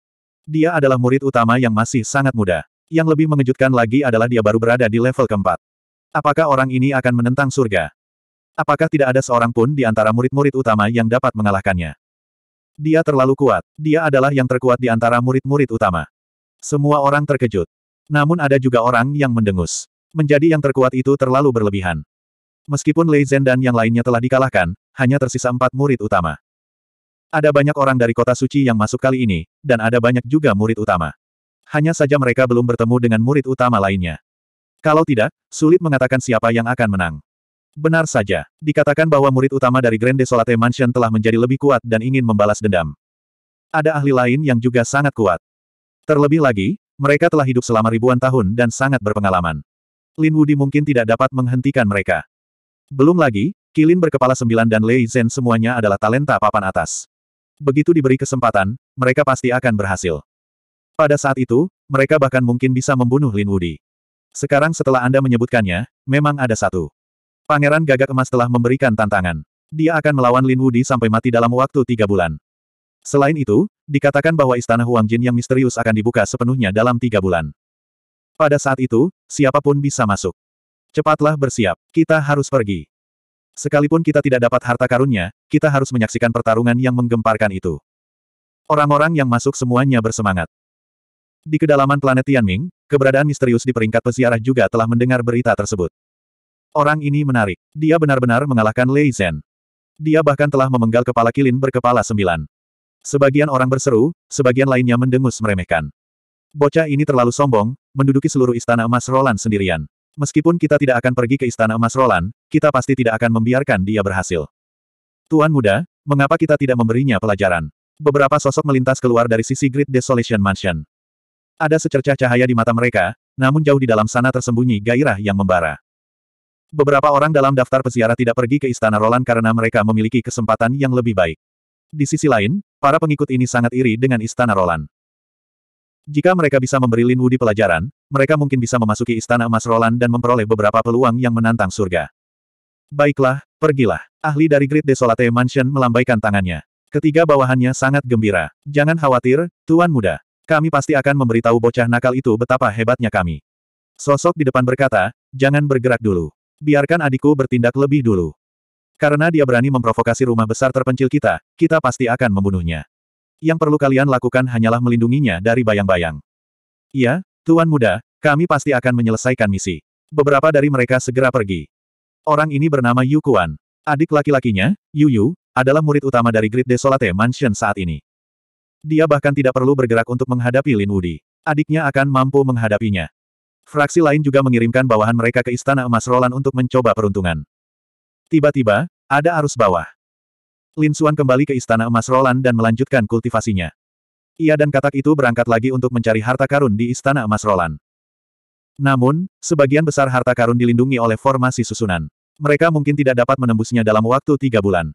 Dia adalah murid utama yang masih sangat muda. Yang lebih mengejutkan lagi adalah dia baru berada di level keempat. Apakah orang ini akan menentang surga? Apakah tidak ada seorang pun di antara murid-murid utama yang dapat mengalahkannya? Dia terlalu kuat. Dia adalah yang terkuat di antara murid-murid utama. Semua orang terkejut. Namun ada juga orang yang mendengus. Menjadi yang terkuat itu terlalu berlebihan. Meskipun Lei Zhen dan yang lainnya telah dikalahkan, hanya tersisa empat murid utama. Ada banyak orang dari kota suci yang masuk kali ini, dan ada banyak juga murid utama. Hanya saja mereka belum bertemu dengan murid utama lainnya. Kalau tidak, sulit mengatakan siapa yang akan menang. Benar saja, dikatakan bahwa murid utama dari Grand Desolate Mansion telah menjadi lebih kuat dan ingin membalas dendam. Ada ahli lain yang juga sangat kuat. Terlebih lagi, mereka telah hidup selama ribuan tahun dan sangat berpengalaman. Lin Wudi mungkin tidak dapat menghentikan mereka. Belum lagi, Kilin berkepala sembilan dan Lei Zhen semuanya adalah talenta papan atas. Begitu diberi kesempatan, mereka pasti akan berhasil. Pada saat itu, mereka bahkan mungkin bisa membunuh Lin Wudi. Sekarang setelah Anda menyebutkannya, memang ada satu. Pangeran Gagak Emas telah memberikan tantangan. Dia akan melawan Lin Wudi sampai mati dalam waktu tiga bulan. Selain itu, dikatakan bahwa istana Huang Jin yang misterius akan dibuka sepenuhnya dalam tiga bulan. Pada saat itu, siapapun bisa masuk. Cepatlah bersiap, kita harus pergi. Sekalipun kita tidak dapat harta karunnya, kita harus menyaksikan pertarungan yang menggemparkan itu. Orang-orang yang masuk semuanya bersemangat. Di kedalaman planet Tianming, keberadaan misterius di peringkat peziarah juga telah mendengar berita tersebut. Orang ini menarik. Dia benar-benar mengalahkan Lei Zhen. Dia bahkan telah memenggal kepala kilin berkepala sembilan. Sebagian orang berseru, sebagian lainnya mendengus meremehkan. Bocah ini terlalu sombong, menduduki seluruh istana emas Roland sendirian. Meskipun kita tidak akan pergi ke Istana Emas Roland, kita pasti tidak akan membiarkan dia berhasil. Tuan muda, mengapa kita tidak memberinya pelajaran? Beberapa sosok melintas keluar dari sisi Great Desolation Mansion. Ada secercah cahaya di mata mereka, namun jauh di dalam sana tersembunyi gairah yang membara. Beberapa orang dalam daftar peziarah tidak pergi ke Istana Roland karena mereka memiliki kesempatan yang lebih baik. Di sisi lain, para pengikut ini sangat iri dengan Istana Roland. Jika mereka bisa memberi Lin Wu di pelajaran, mereka mungkin bisa memasuki Istana Emas Roland dan memperoleh beberapa peluang yang menantang surga. Baiklah, pergilah. Ahli dari Great Desolate Mansion melambaikan tangannya. Ketiga bawahannya sangat gembira. Jangan khawatir, Tuan Muda. Kami pasti akan memberitahu bocah nakal itu betapa hebatnya kami. Sosok di depan berkata, jangan bergerak dulu. Biarkan adikku bertindak lebih dulu. Karena dia berani memprovokasi rumah besar terpencil kita, kita pasti akan membunuhnya. Yang perlu kalian lakukan hanyalah melindunginya dari bayang-bayang. Iya, Tuan Muda, kami pasti akan menyelesaikan misi. Beberapa dari mereka segera pergi. Orang ini bernama Yu Kuan. Adik laki-lakinya, Yu Yu, adalah murid utama dari Great Desolate Mansion saat ini. Dia bahkan tidak perlu bergerak untuk menghadapi Lin Wudi. Adiknya akan mampu menghadapinya. Fraksi lain juga mengirimkan bawahan mereka ke Istana Emas Roland untuk mencoba peruntungan. Tiba-tiba, ada arus bawah. Lin Suan kembali ke Istana Emas Roland dan melanjutkan kultivasinya. Ia dan katak itu berangkat lagi untuk mencari harta karun di Istana Emas Roland. Namun, sebagian besar harta karun dilindungi oleh formasi susunan. Mereka mungkin tidak dapat menembusnya dalam waktu tiga bulan.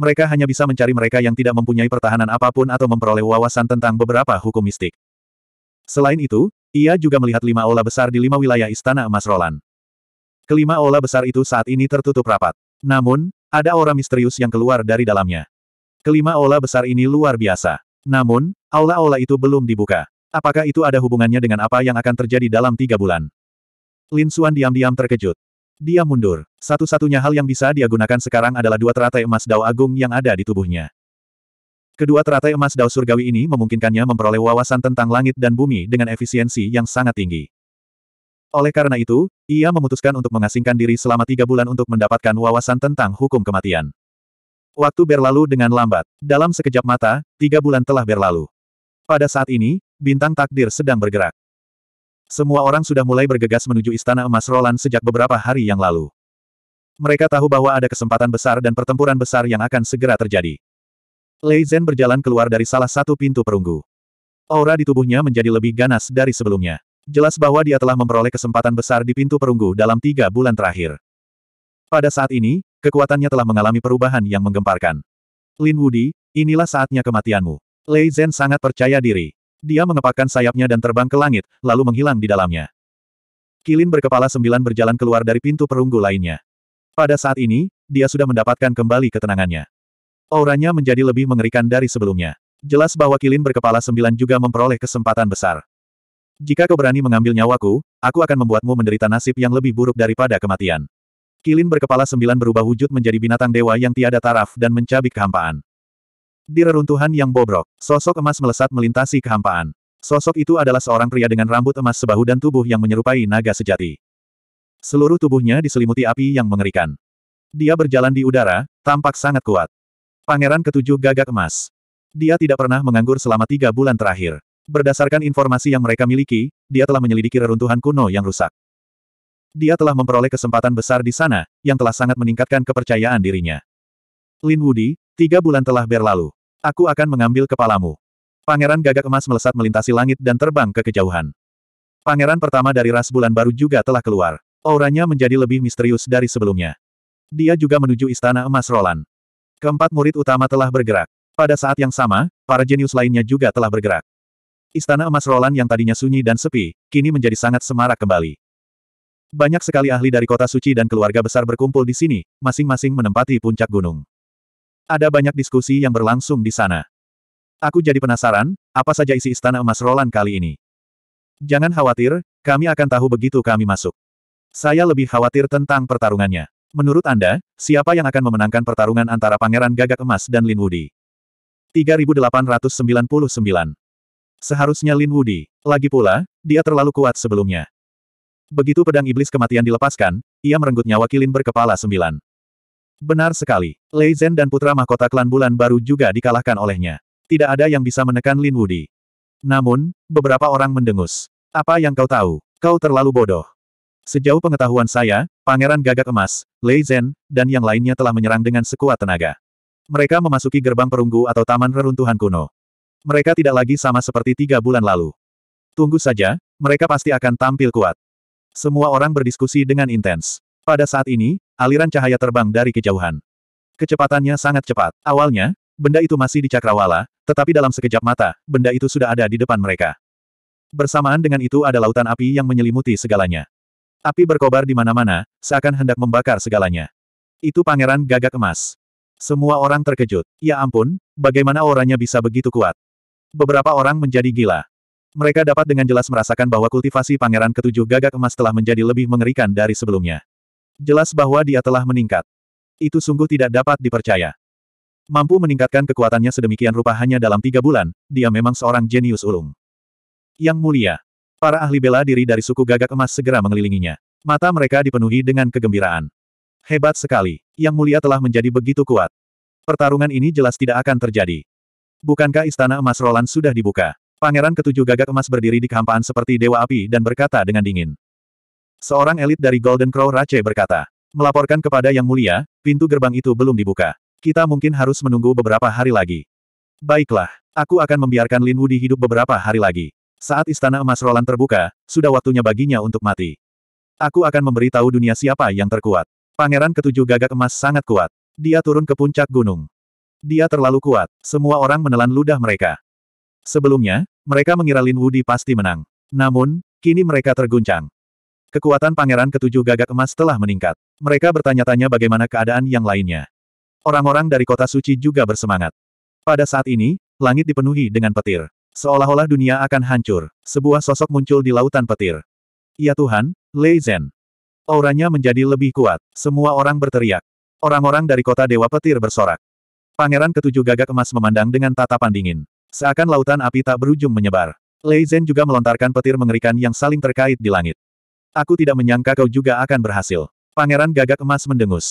Mereka hanya bisa mencari mereka yang tidak mempunyai pertahanan apapun atau memperoleh wawasan tentang beberapa hukum mistik. Selain itu, ia juga melihat lima ola besar di lima wilayah Istana Emas Roland. Kelima ola besar itu saat ini tertutup rapat. Namun, ada aura misterius yang keluar dari dalamnya. Kelima aula besar ini luar biasa. Namun, aula-aula itu belum dibuka. Apakah itu ada hubungannya dengan apa yang akan terjadi dalam tiga bulan? Lin Xuan diam-diam terkejut. Dia mundur. Satu-satunya hal yang bisa dia gunakan sekarang adalah dua teratai emas dao agung yang ada di tubuhnya. Kedua teratai emas dao surgawi ini memungkinkannya memperoleh wawasan tentang langit dan bumi dengan efisiensi yang sangat tinggi. Oleh karena itu, ia memutuskan untuk mengasingkan diri selama tiga bulan untuk mendapatkan wawasan tentang hukum kematian. Waktu berlalu dengan lambat. Dalam sekejap mata, tiga bulan telah berlalu. Pada saat ini, bintang takdir sedang bergerak. Semua orang sudah mulai bergegas menuju Istana Emas Roland sejak beberapa hari yang lalu. Mereka tahu bahwa ada kesempatan besar dan pertempuran besar yang akan segera terjadi. Lei Zhen berjalan keluar dari salah satu pintu perunggu. Aura di tubuhnya menjadi lebih ganas dari sebelumnya. Jelas bahwa dia telah memperoleh kesempatan besar di pintu perunggu dalam tiga bulan terakhir. Pada saat ini, kekuatannya telah mengalami perubahan yang menggemparkan. Lin Wudi, inilah saatnya kematianmu. Lei Zhen sangat percaya diri. Dia mengepakkan sayapnya dan terbang ke langit, lalu menghilang di dalamnya. Kilin berkepala sembilan berjalan keluar dari pintu perunggu lainnya. Pada saat ini, dia sudah mendapatkan kembali ketenangannya. Auranya menjadi lebih mengerikan dari sebelumnya. Jelas bahwa Kilin berkepala sembilan juga memperoleh kesempatan besar. Jika kau berani mengambil nyawaku, aku akan membuatmu menderita nasib yang lebih buruk daripada kematian. Kilin berkepala sembilan berubah wujud menjadi binatang dewa yang tiada taraf dan mencabik kehampaan. Di reruntuhan yang bobrok, sosok emas melesat melintasi kehampaan. Sosok itu adalah seorang pria dengan rambut emas sebahu dan tubuh yang menyerupai naga sejati. Seluruh tubuhnya diselimuti api yang mengerikan. Dia berjalan di udara, tampak sangat kuat. Pangeran ketujuh gagak emas. Dia tidak pernah menganggur selama tiga bulan terakhir. Berdasarkan informasi yang mereka miliki, dia telah menyelidiki reruntuhan kuno yang rusak. Dia telah memperoleh kesempatan besar di sana, yang telah sangat meningkatkan kepercayaan dirinya. Lin Wudi, tiga bulan telah berlalu. Aku akan mengambil kepalamu. Pangeran gagak emas melesat melintasi langit dan terbang ke kejauhan. Pangeran pertama dari ras bulan baru juga telah keluar. Auranya menjadi lebih misterius dari sebelumnya. Dia juga menuju istana emas Roland. Keempat murid utama telah bergerak. Pada saat yang sama, para jenius lainnya juga telah bergerak. Istana emas Roland yang tadinya sunyi dan sepi, kini menjadi sangat semarak kembali. Banyak sekali ahli dari kota suci dan keluarga besar berkumpul di sini, masing-masing menempati puncak gunung. Ada banyak diskusi yang berlangsung di sana. Aku jadi penasaran, apa saja isi istana emas Roland kali ini. Jangan khawatir, kami akan tahu begitu kami masuk. Saya lebih khawatir tentang pertarungannya. Menurut Anda, siapa yang akan memenangkan pertarungan antara Pangeran Gagak Emas dan Lin Wudi? 3899 Seharusnya Lin Wudi. Lagi pula, dia terlalu kuat sebelumnya. Begitu pedang iblis kematian dilepaskan, ia merenggut nyawa Kilin berkepala sembilan. Benar sekali. Lei Zhen dan putra mahkota klan bulan baru juga dikalahkan olehnya. Tidak ada yang bisa menekan Lin Wudi. Namun, beberapa orang mendengus. Apa yang kau tahu? Kau terlalu bodoh. Sejauh pengetahuan saya, Pangeran Gagak Emas, Lei Zhen, dan yang lainnya telah menyerang dengan sekuat tenaga. Mereka memasuki gerbang perunggu atau taman reruntuhan kuno. Mereka tidak lagi sama seperti tiga bulan lalu. Tunggu saja, mereka pasti akan tampil kuat. Semua orang berdiskusi dengan intens. Pada saat ini, aliran cahaya terbang dari kejauhan. Kecepatannya sangat cepat. Awalnya, benda itu masih di cakrawala, tetapi dalam sekejap mata, benda itu sudah ada di depan mereka. Bersamaan dengan itu ada lautan api yang menyelimuti segalanya. Api berkobar di mana-mana, seakan hendak membakar segalanya. Itu pangeran gagak emas. Semua orang terkejut. Ya ampun, bagaimana orangnya bisa begitu kuat? Beberapa orang menjadi gila. Mereka dapat dengan jelas merasakan bahwa kultivasi pangeran ketujuh gagak emas telah menjadi lebih mengerikan dari sebelumnya. Jelas bahwa dia telah meningkat. Itu sungguh tidak dapat dipercaya. Mampu meningkatkan kekuatannya sedemikian rupa hanya dalam tiga bulan, dia memang seorang jenius ulung. Yang mulia, para ahli bela diri dari suku gagak emas segera mengelilinginya. Mata mereka dipenuhi dengan kegembiraan. Hebat sekali, Yang Mulia telah menjadi begitu kuat. Pertarungan ini jelas tidak akan terjadi. Bukankah istana emas Roland sudah dibuka? Pangeran ketujuh gagak emas berdiri di kehampaan seperti dewa api dan berkata dengan dingin. Seorang elit dari Golden Crow Rache berkata, melaporkan kepada Yang Mulia, pintu gerbang itu belum dibuka. Kita mungkin harus menunggu beberapa hari lagi. Baiklah, aku akan membiarkan Lin Wudi hidup beberapa hari lagi. Saat istana emas Roland terbuka, sudah waktunya baginya untuk mati. Aku akan memberi tahu dunia siapa yang terkuat. Pangeran ketujuh gagak emas sangat kuat. Dia turun ke puncak gunung. Dia terlalu kuat, semua orang menelan ludah mereka. Sebelumnya, mereka mengira Lin Wudi pasti menang. Namun, kini mereka terguncang. Kekuatan pangeran ketujuh gagak emas telah meningkat. Mereka bertanya-tanya bagaimana keadaan yang lainnya. Orang-orang dari kota suci juga bersemangat. Pada saat ini, langit dipenuhi dengan petir. Seolah-olah dunia akan hancur. Sebuah sosok muncul di lautan petir. Ya Tuhan, Lei Zhen. Auranya menjadi lebih kuat. Semua orang berteriak. Orang-orang dari kota Dewa Petir bersorak. Pangeran ketujuh gagak emas memandang dengan tatapan dingin. Seakan lautan api tak berujung menyebar. Lei Zhen juga melontarkan petir mengerikan yang saling terkait di langit. Aku tidak menyangka kau juga akan berhasil. Pangeran gagak emas mendengus.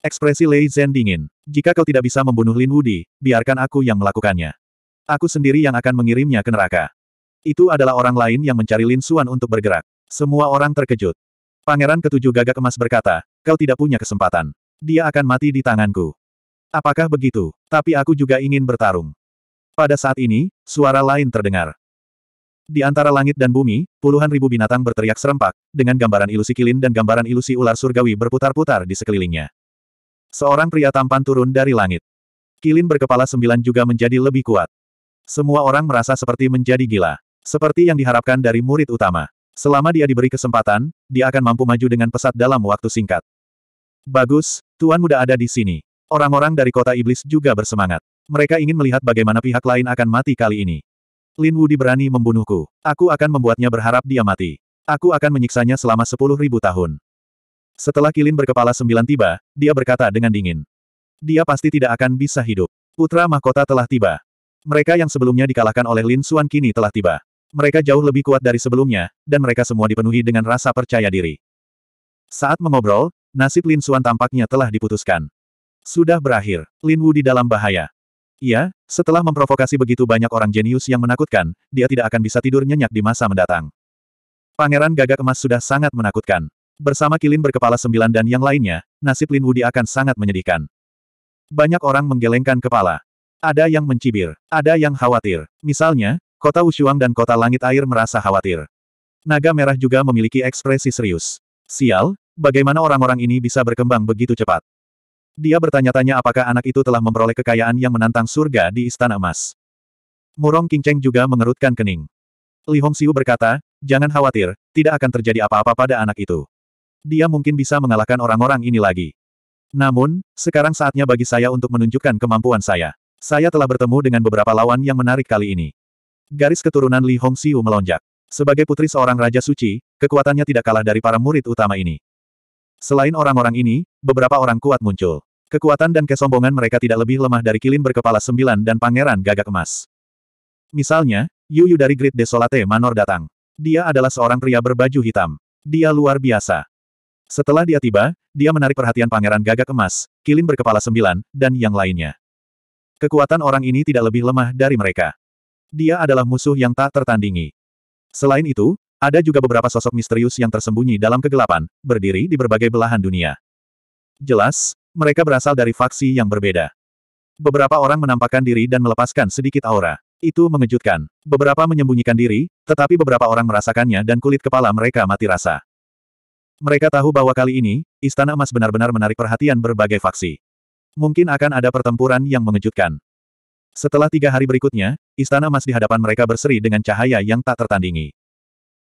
Ekspresi Lei Zhen dingin. Jika kau tidak bisa membunuh Lin Wudi, biarkan aku yang melakukannya. Aku sendiri yang akan mengirimnya ke neraka. Itu adalah orang lain yang mencari Lin Suan untuk bergerak. Semua orang terkejut. Pangeran ketujuh gagak emas berkata, kau tidak punya kesempatan. Dia akan mati di tanganku. Apakah begitu? Tapi aku juga ingin bertarung. Pada saat ini, suara lain terdengar. Di antara langit dan bumi, puluhan ribu binatang berteriak serempak, dengan gambaran ilusi kilin dan gambaran ilusi ular surgawi berputar-putar di sekelilingnya. Seorang pria tampan turun dari langit. Kilin berkepala sembilan juga menjadi lebih kuat. Semua orang merasa seperti menjadi gila. Seperti yang diharapkan dari murid utama. Selama dia diberi kesempatan, dia akan mampu maju dengan pesat dalam waktu singkat. Bagus, Tuan Muda ada di sini. Orang-orang dari kota iblis juga bersemangat. Mereka ingin melihat bagaimana pihak lain akan mati kali ini. Lin Wu berani membunuhku. Aku akan membuatnya berharap dia mati. Aku akan menyiksanya selama sepuluh ribu tahun. Setelah Kilin berkepala sembilan tiba, dia berkata dengan dingin. Dia pasti tidak akan bisa hidup. Putra mahkota telah tiba. Mereka yang sebelumnya dikalahkan oleh Lin Xuan kini telah tiba. Mereka jauh lebih kuat dari sebelumnya, dan mereka semua dipenuhi dengan rasa percaya diri. Saat mengobrol, nasib Lin Xuan tampaknya telah diputuskan. Sudah berakhir, Lin Wu di dalam bahaya. Iya, setelah memprovokasi begitu banyak orang jenius yang menakutkan, dia tidak akan bisa tidur nyenyak di masa mendatang. Pangeran gagak emas sudah sangat menakutkan. Bersama Kilin berkepala sembilan dan yang lainnya, nasib Lin Wudi akan sangat menyedihkan. Banyak orang menggelengkan kepala. Ada yang mencibir, ada yang khawatir. Misalnya, kota Wushuang dan kota langit air merasa khawatir. Naga merah juga memiliki ekspresi serius. Sial, bagaimana orang-orang ini bisa berkembang begitu cepat? Dia bertanya-tanya apakah anak itu telah memperoleh kekayaan yang menantang surga di Istana Emas. Murong Qingcheng juga mengerutkan kening. Li Hongxiu berkata, jangan khawatir, tidak akan terjadi apa-apa pada anak itu. Dia mungkin bisa mengalahkan orang-orang ini lagi. Namun, sekarang saatnya bagi saya untuk menunjukkan kemampuan saya. Saya telah bertemu dengan beberapa lawan yang menarik kali ini. Garis keturunan Li Hongxiu melonjak. Sebagai putri seorang Raja Suci, kekuatannya tidak kalah dari para murid utama ini. Selain orang-orang ini, beberapa orang kuat muncul. Kekuatan dan kesombongan mereka tidak lebih lemah dari kilin berkepala sembilan dan pangeran gagak emas. Misalnya, Yuyu dari Great Desolate Manor datang. Dia adalah seorang pria berbaju hitam. Dia luar biasa. Setelah dia tiba, dia menarik perhatian pangeran gagak emas, kilin berkepala sembilan, dan yang lainnya. Kekuatan orang ini tidak lebih lemah dari mereka. Dia adalah musuh yang tak tertandingi. Selain itu, ada juga beberapa sosok misterius yang tersembunyi dalam kegelapan, berdiri di berbagai belahan dunia. Jelas, mereka berasal dari faksi yang berbeda. Beberapa orang menampakkan diri dan melepaskan sedikit aura. Itu mengejutkan. Beberapa menyembunyikan diri, tetapi beberapa orang merasakannya dan kulit kepala mereka mati rasa. Mereka tahu bahwa kali ini, Istana Emas benar-benar menarik perhatian berbagai faksi. Mungkin akan ada pertempuran yang mengejutkan. Setelah tiga hari berikutnya, Istana Emas di hadapan mereka berseri dengan cahaya yang tak tertandingi.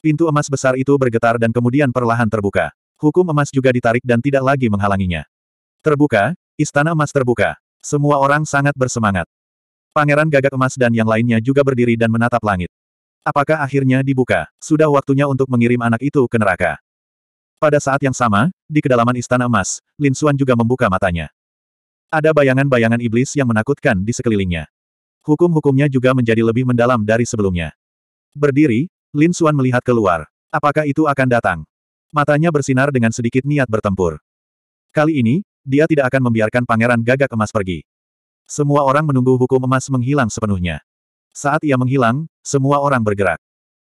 Pintu emas besar itu bergetar dan kemudian perlahan terbuka. Hukum emas juga ditarik dan tidak lagi menghalanginya. Terbuka, istana emas terbuka. Semua orang sangat bersemangat. Pangeran gagak emas dan yang lainnya juga berdiri dan menatap langit. Apakah akhirnya dibuka? Sudah waktunya untuk mengirim anak itu ke neraka. Pada saat yang sama, di kedalaman istana emas, Lin Suan juga membuka matanya. Ada bayangan-bayangan iblis yang menakutkan di sekelilingnya. Hukum-hukumnya juga menjadi lebih mendalam dari sebelumnya. Berdiri, Lin Suan melihat keluar. Apakah itu akan datang? Matanya bersinar dengan sedikit niat bertempur. Kali ini, dia tidak akan membiarkan pangeran gagak emas pergi. Semua orang menunggu hukum emas menghilang sepenuhnya. Saat ia menghilang, semua orang bergerak.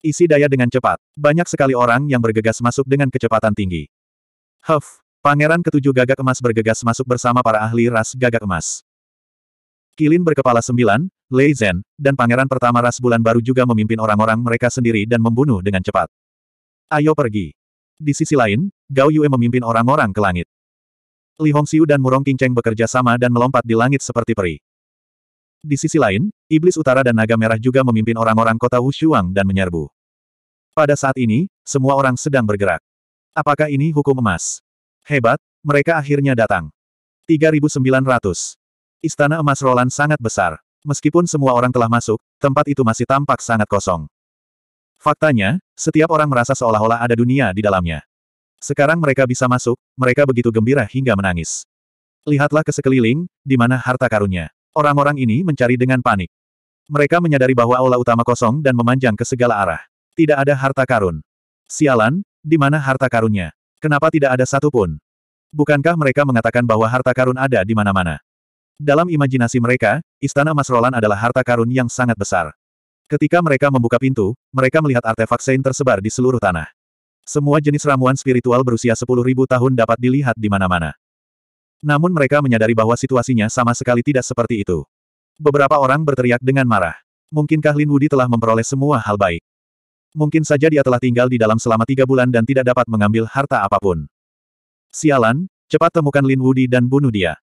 Isi daya dengan cepat. Banyak sekali orang yang bergegas masuk dengan kecepatan tinggi. Huff, pangeran ketujuh gagak emas bergegas masuk bersama para ahli ras gagak emas. Kilin berkepala sembilan, Lei Zhen, dan pangeran pertama ras bulan baru juga memimpin orang-orang mereka sendiri dan membunuh dengan cepat. Ayo pergi. Di sisi lain, Gao Yue memimpin orang-orang ke langit. Li Hongxiu dan Murong Qingcheng bekerja sama dan melompat di langit seperti peri. Di sisi lain, Iblis Utara dan Naga Merah juga memimpin orang-orang kota Wushuang dan menyerbu. Pada saat ini, semua orang sedang bergerak. Apakah ini hukum emas? Hebat, mereka akhirnya datang. 3900. Istana emas Roland sangat besar. Meskipun semua orang telah masuk, tempat itu masih tampak sangat kosong. Faktanya, setiap orang merasa seolah-olah ada dunia di dalamnya. Sekarang mereka bisa masuk, mereka begitu gembira hingga menangis. Lihatlah ke sekeliling, di mana harta karunnya. Orang-orang ini mencari dengan panik. Mereka menyadari bahwa aula utama kosong dan memanjang ke segala arah. Tidak ada harta karun. Sialan, di mana harta karunnya? Kenapa tidak ada satupun? Bukankah mereka mengatakan bahwa harta karun ada di mana-mana? Dalam imajinasi mereka, Istana Mas Roland adalah harta karun yang sangat besar. Ketika mereka membuka pintu, mereka melihat artefak Sein tersebar di seluruh tanah. Semua jenis ramuan spiritual berusia 10.000 tahun dapat dilihat di mana-mana. Namun mereka menyadari bahwa situasinya sama sekali tidak seperti itu. Beberapa orang berteriak dengan marah. Mungkinkah Lin Wudi telah memperoleh semua hal baik? Mungkin saja dia telah tinggal di dalam selama tiga bulan dan tidak dapat mengambil harta apapun. Sialan, cepat temukan Lin Wudi dan bunuh dia.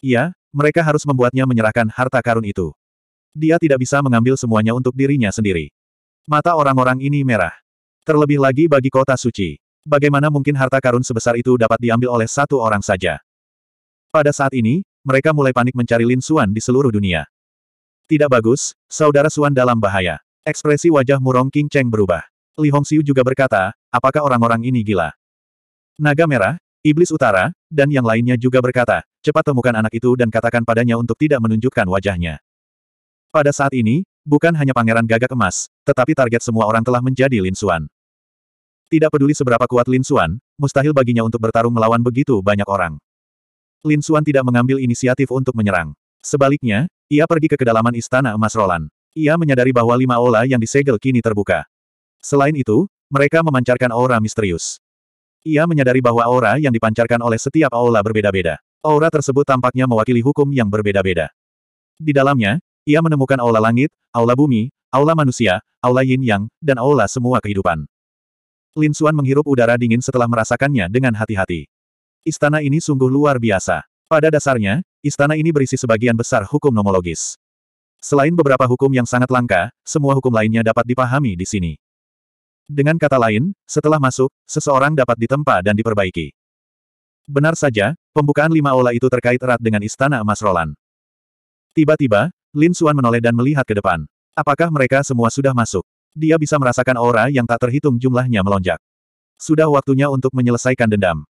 Iya, mereka harus membuatnya menyerahkan harta karun itu. Dia tidak bisa mengambil semuanya untuk dirinya sendiri. Mata orang-orang ini merah. Terlebih lagi bagi kota suci. Bagaimana mungkin harta karun sebesar itu dapat diambil oleh satu orang saja? Pada saat ini, mereka mulai panik mencari Lin Xuan di seluruh dunia. Tidak bagus, saudara Xuan dalam bahaya. Ekspresi wajah Murong King Cheng berubah. Li Hongxiu juga berkata, apakah orang-orang ini gila? Naga merah, Iblis Utara, dan yang lainnya juga berkata, cepat temukan anak itu dan katakan padanya untuk tidak menunjukkan wajahnya. Pada saat ini, bukan hanya pangeran gagak emas, tetapi target semua orang telah menjadi Lin Xuan. Tidak peduli seberapa kuat Lin Xuan, mustahil baginya untuk bertarung melawan begitu banyak orang. Lin Xuan tidak mengambil inisiatif untuk menyerang. Sebaliknya, ia pergi ke kedalaman istana emas Roland. Ia menyadari bahwa lima ola yang disegel kini terbuka. Selain itu, mereka memancarkan aura misterius. Ia menyadari bahwa aura yang dipancarkan oleh setiap aula berbeda-beda. Aura tersebut tampaknya mewakili hukum yang berbeda-beda. Di dalamnya, ia menemukan aula langit, aula bumi, aula manusia, aula yin yang, dan aula semua kehidupan. Lin Xuan menghirup udara dingin setelah merasakannya dengan hati-hati. Istana ini sungguh luar biasa. Pada dasarnya, istana ini berisi sebagian besar hukum nomologis. Selain beberapa hukum yang sangat langka, semua hukum lainnya dapat dipahami di sini. Dengan kata lain, setelah masuk, seseorang dapat ditempa dan diperbaiki. Benar saja, pembukaan lima ola itu terkait erat dengan Istana Emas Roland. Tiba-tiba, Lin Xuan menoleh dan melihat ke depan. Apakah mereka semua sudah masuk? Dia bisa merasakan aura yang tak terhitung jumlahnya melonjak. Sudah waktunya untuk menyelesaikan dendam.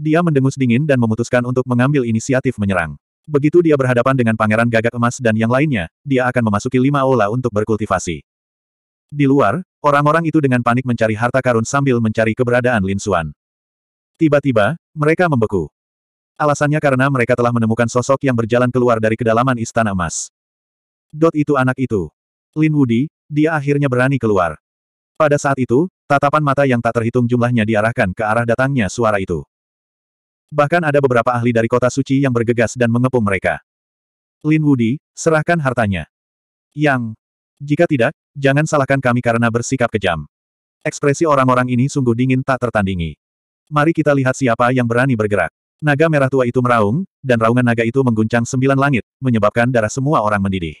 Dia mendengus dingin dan memutuskan untuk mengambil inisiatif menyerang. Begitu dia berhadapan dengan pangeran gagak emas dan yang lainnya, dia akan memasuki lima ola untuk berkultivasi. Di luar, orang-orang itu dengan panik mencari harta karun sambil mencari keberadaan Lin Suan. Tiba-tiba, mereka membeku. Alasannya karena mereka telah menemukan sosok yang berjalan keluar dari kedalaman Istana Emas. Dot itu anak itu. Lin Wudi, dia akhirnya berani keluar. Pada saat itu, tatapan mata yang tak terhitung jumlahnya diarahkan ke arah datangnya suara itu. Bahkan ada beberapa ahli dari kota suci yang bergegas dan mengepung mereka. Lin Wudi, serahkan hartanya. Yang, jika tidak, jangan salahkan kami karena bersikap kejam. Ekspresi orang-orang ini sungguh dingin tak tertandingi. Mari kita lihat siapa yang berani bergerak. Naga merah tua itu meraung, dan raungan naga itu mengguncang sembilan langit, menyebabkan darah semua orang mendidih.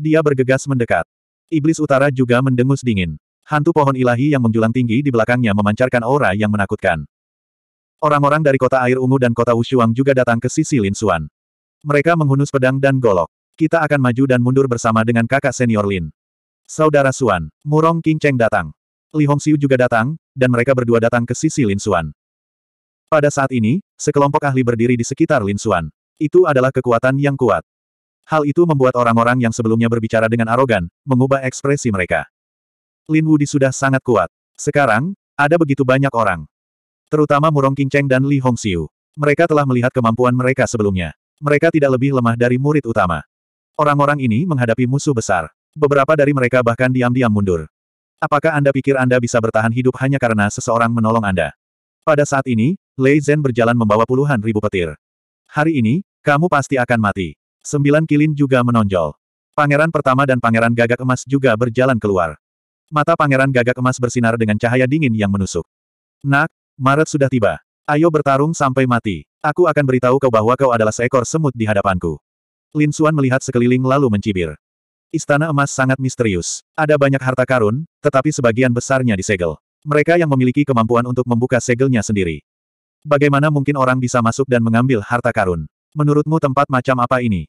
Dia bergegas mendekat. Iblis utara juga mendengus dingin. Hantu pohon ilahi yang menjulang tinggi di belakangnya memancarkan aura yang menakutkan. Orang-orang dari kota air ungu dan kota Wushuang juga datang ke sisi Lin Suan. Mereka menghunus pedang dan golok. Kita akan maju dan mundur bersama dengan kakak senior Lin. Saudara Suan, Murong King Cheng datang. Li Hong Hongxiu juga datang, dan mereka berdua datang ke sisi Lin Suan. Pada saat ini, sekelompok ahli berdiri di sekitar Lin Suan. Itu adalah kekuatan yang kuat. Hal itu membuat orang-orang yang sebelumnya berbicara dengan arogan, mengubah ekspresi mereka. Lin Wudi sudah sangat kuat. Sekarang, ada begitu banyak orang. Terutama Murong King Cheng dan Li Hong Hongxiu. Mereka telah melihat kemampuan mereka sebelumnya. Mereka tidak lebih lemah dari murid utama. Orang-orang ini menghadapi musuh besar. Beberapa dari mereka bahkan diam-diam mundur. Apakah Anda pikir Anda bisa bertahan hidup hanya karena seseorang menolong Anda? Pada saat ini, Lei Zhen berjalan membawa puluhan ribu petir. Hari ini, kamu pasti akan mati. Sembilan kilin juga menonjol. Pangeran pertama dan pangeran gagak emas juga berjalan keluar. Mata pangeran gagak emas bersinar dengan cahaya dingin yang menusuk. Nak, Maret sudah tiba. Ayo bertarung sampai mati. Aku akan beritahu kau bahwa kau adalah seekor semut di hadapanku. Lin Suan melihat sekeliling lalu mencibir. Istana emas sangat misterius. Ada banyak harta karun, tetapi sebagian besarnya disegel. Mereka yang memiliki kemampuan untuk membuka segelnya sendiri. Bagaimana mungkin orang bisa masuk dan mengambil harta karun? Menurutmu tempat macam apa ini?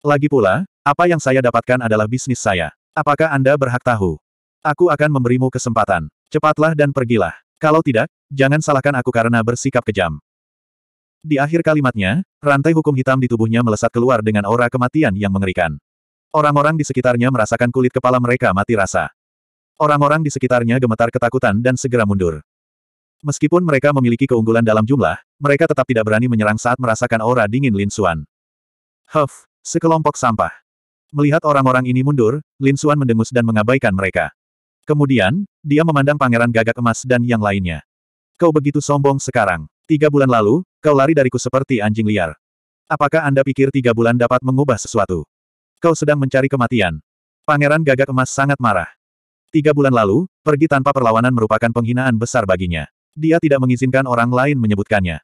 Lagi pula, apa yang saya dapatkan adalah bisnis saya. Apakah Anda berhak tahu? Aku akan memberimu kesempatan. Cepatlah dan pergilah. Kalau tidak, jangan salahkan aku karena bersikap kejam. Di akhir kalimatnya, rantai hukum hitam di tubuhnya melesat keluar dengan aura kematian yang mengerikan. Orang-orang di sekitarnya merasakan kulit kepala mereka mati rasa. Orang-orang di sekitarnya gemetar ketakutan dan segera mundur. Meskipun mereka memiliki keunggulan dalam jumlah, mereka tetap tidak berani menyerang saat merasakan aura dingin Lin Xuan. Huff, sekelompok sampah. Melihat orang-orang ini mundur, Lin Xuan mendengus dan mengabaikan mereka. Kemudian, dia memandang pangeran gagak emas dan yang lainnya. Kau begitu sombong sekarang. Tiga bulan lalu, Kau lari dariku seperti anjing liar. Apakah Anda pikir tiga bulan dapat mengubah sesuatu? Kau sedang mencari kematian. Pangeran gagak emas sangat marah. Tiga bulan lalu, pergi tanpa perlawanan merupakan penghinaan besar baginya. Dia tidak mengizinkan orang lain menyebutkannya.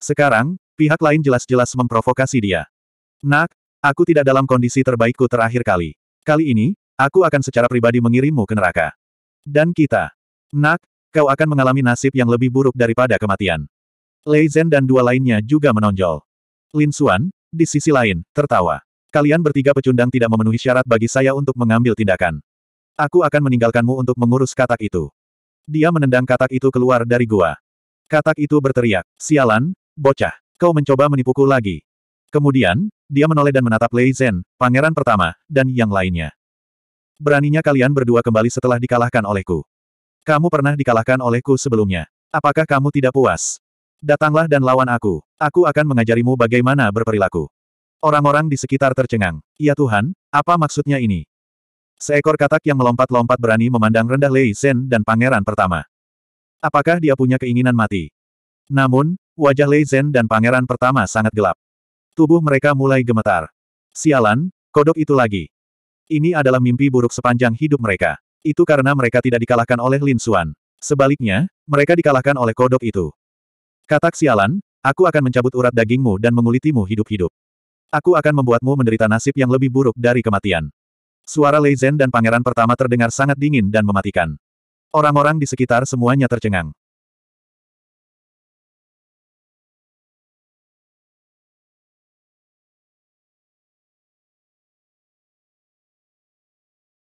Sekarang, pihak lain jelas-jelas memprovokasi dia. Nak, aku tidak dalam kondisi terbaikku terakhir kali. Kali ini, aku akan secara pribadi mengirimmu ke neraka. Dan kita. Nak, kau akan mengalami nasib yang lebih buruk daripada kematian. Lei Zhen dan dua lainnya juga menonjol. Lin Xuan, di sisi lain, tertawa. Kalian bertiga pecundang tidak memenuhi syarat bagi saya untuk mengambil tindakan. Aku akan meninggalkanmu untuk mengurus katak itu. Dia menendang katak itu keluar dari gua. Katak itu berteriak, sialan, bocah, kau mencoba menipuku lagi. Kemudian, dia menoleh dan menatap Lei Zhen, pangeran pertama, dan yang lainnya. Beraninya kalian berdua kembali setelah dikalahkan olehku. Kamu pernah dikalahkan olehku sebelumnya. Apakah kamu tidak puas? Datanglah dan lawan aku. Aku akan mengajarimu bagaimana berperilaku. Orang-orang di sekitar tercengang. Ya Tuhan, apa maksudnya ini? Seekor katak yang melompat-lompat berani memandang rendah Lei Zhen dan pangeran pertama. Apakah dia punya keinginan mati? Namun, wajah Lei Zhen dan pangeran pertama sangat gelap. Tubuh mereka mulai gemetar. Sialan, kodok itu lagi. Ini adalah mimpi buruk sepanjang hidup mereka. Itu karena mereka tidak dikalahkan oleh Lin Xuan. Sebaliknya, mereka dikalahkan oleh kodok itu. Katak sialan, aku akan mencabut urat dagingmu dan mengulitimu hidup-hidup. Aku akan membuatmu menderita nasib yang lebih buruk dari kematian. Suara Lei dan pangeran pertama terdengar sangat dingin dan mematikan. Orang-orang di sekitar semuanya tercengang.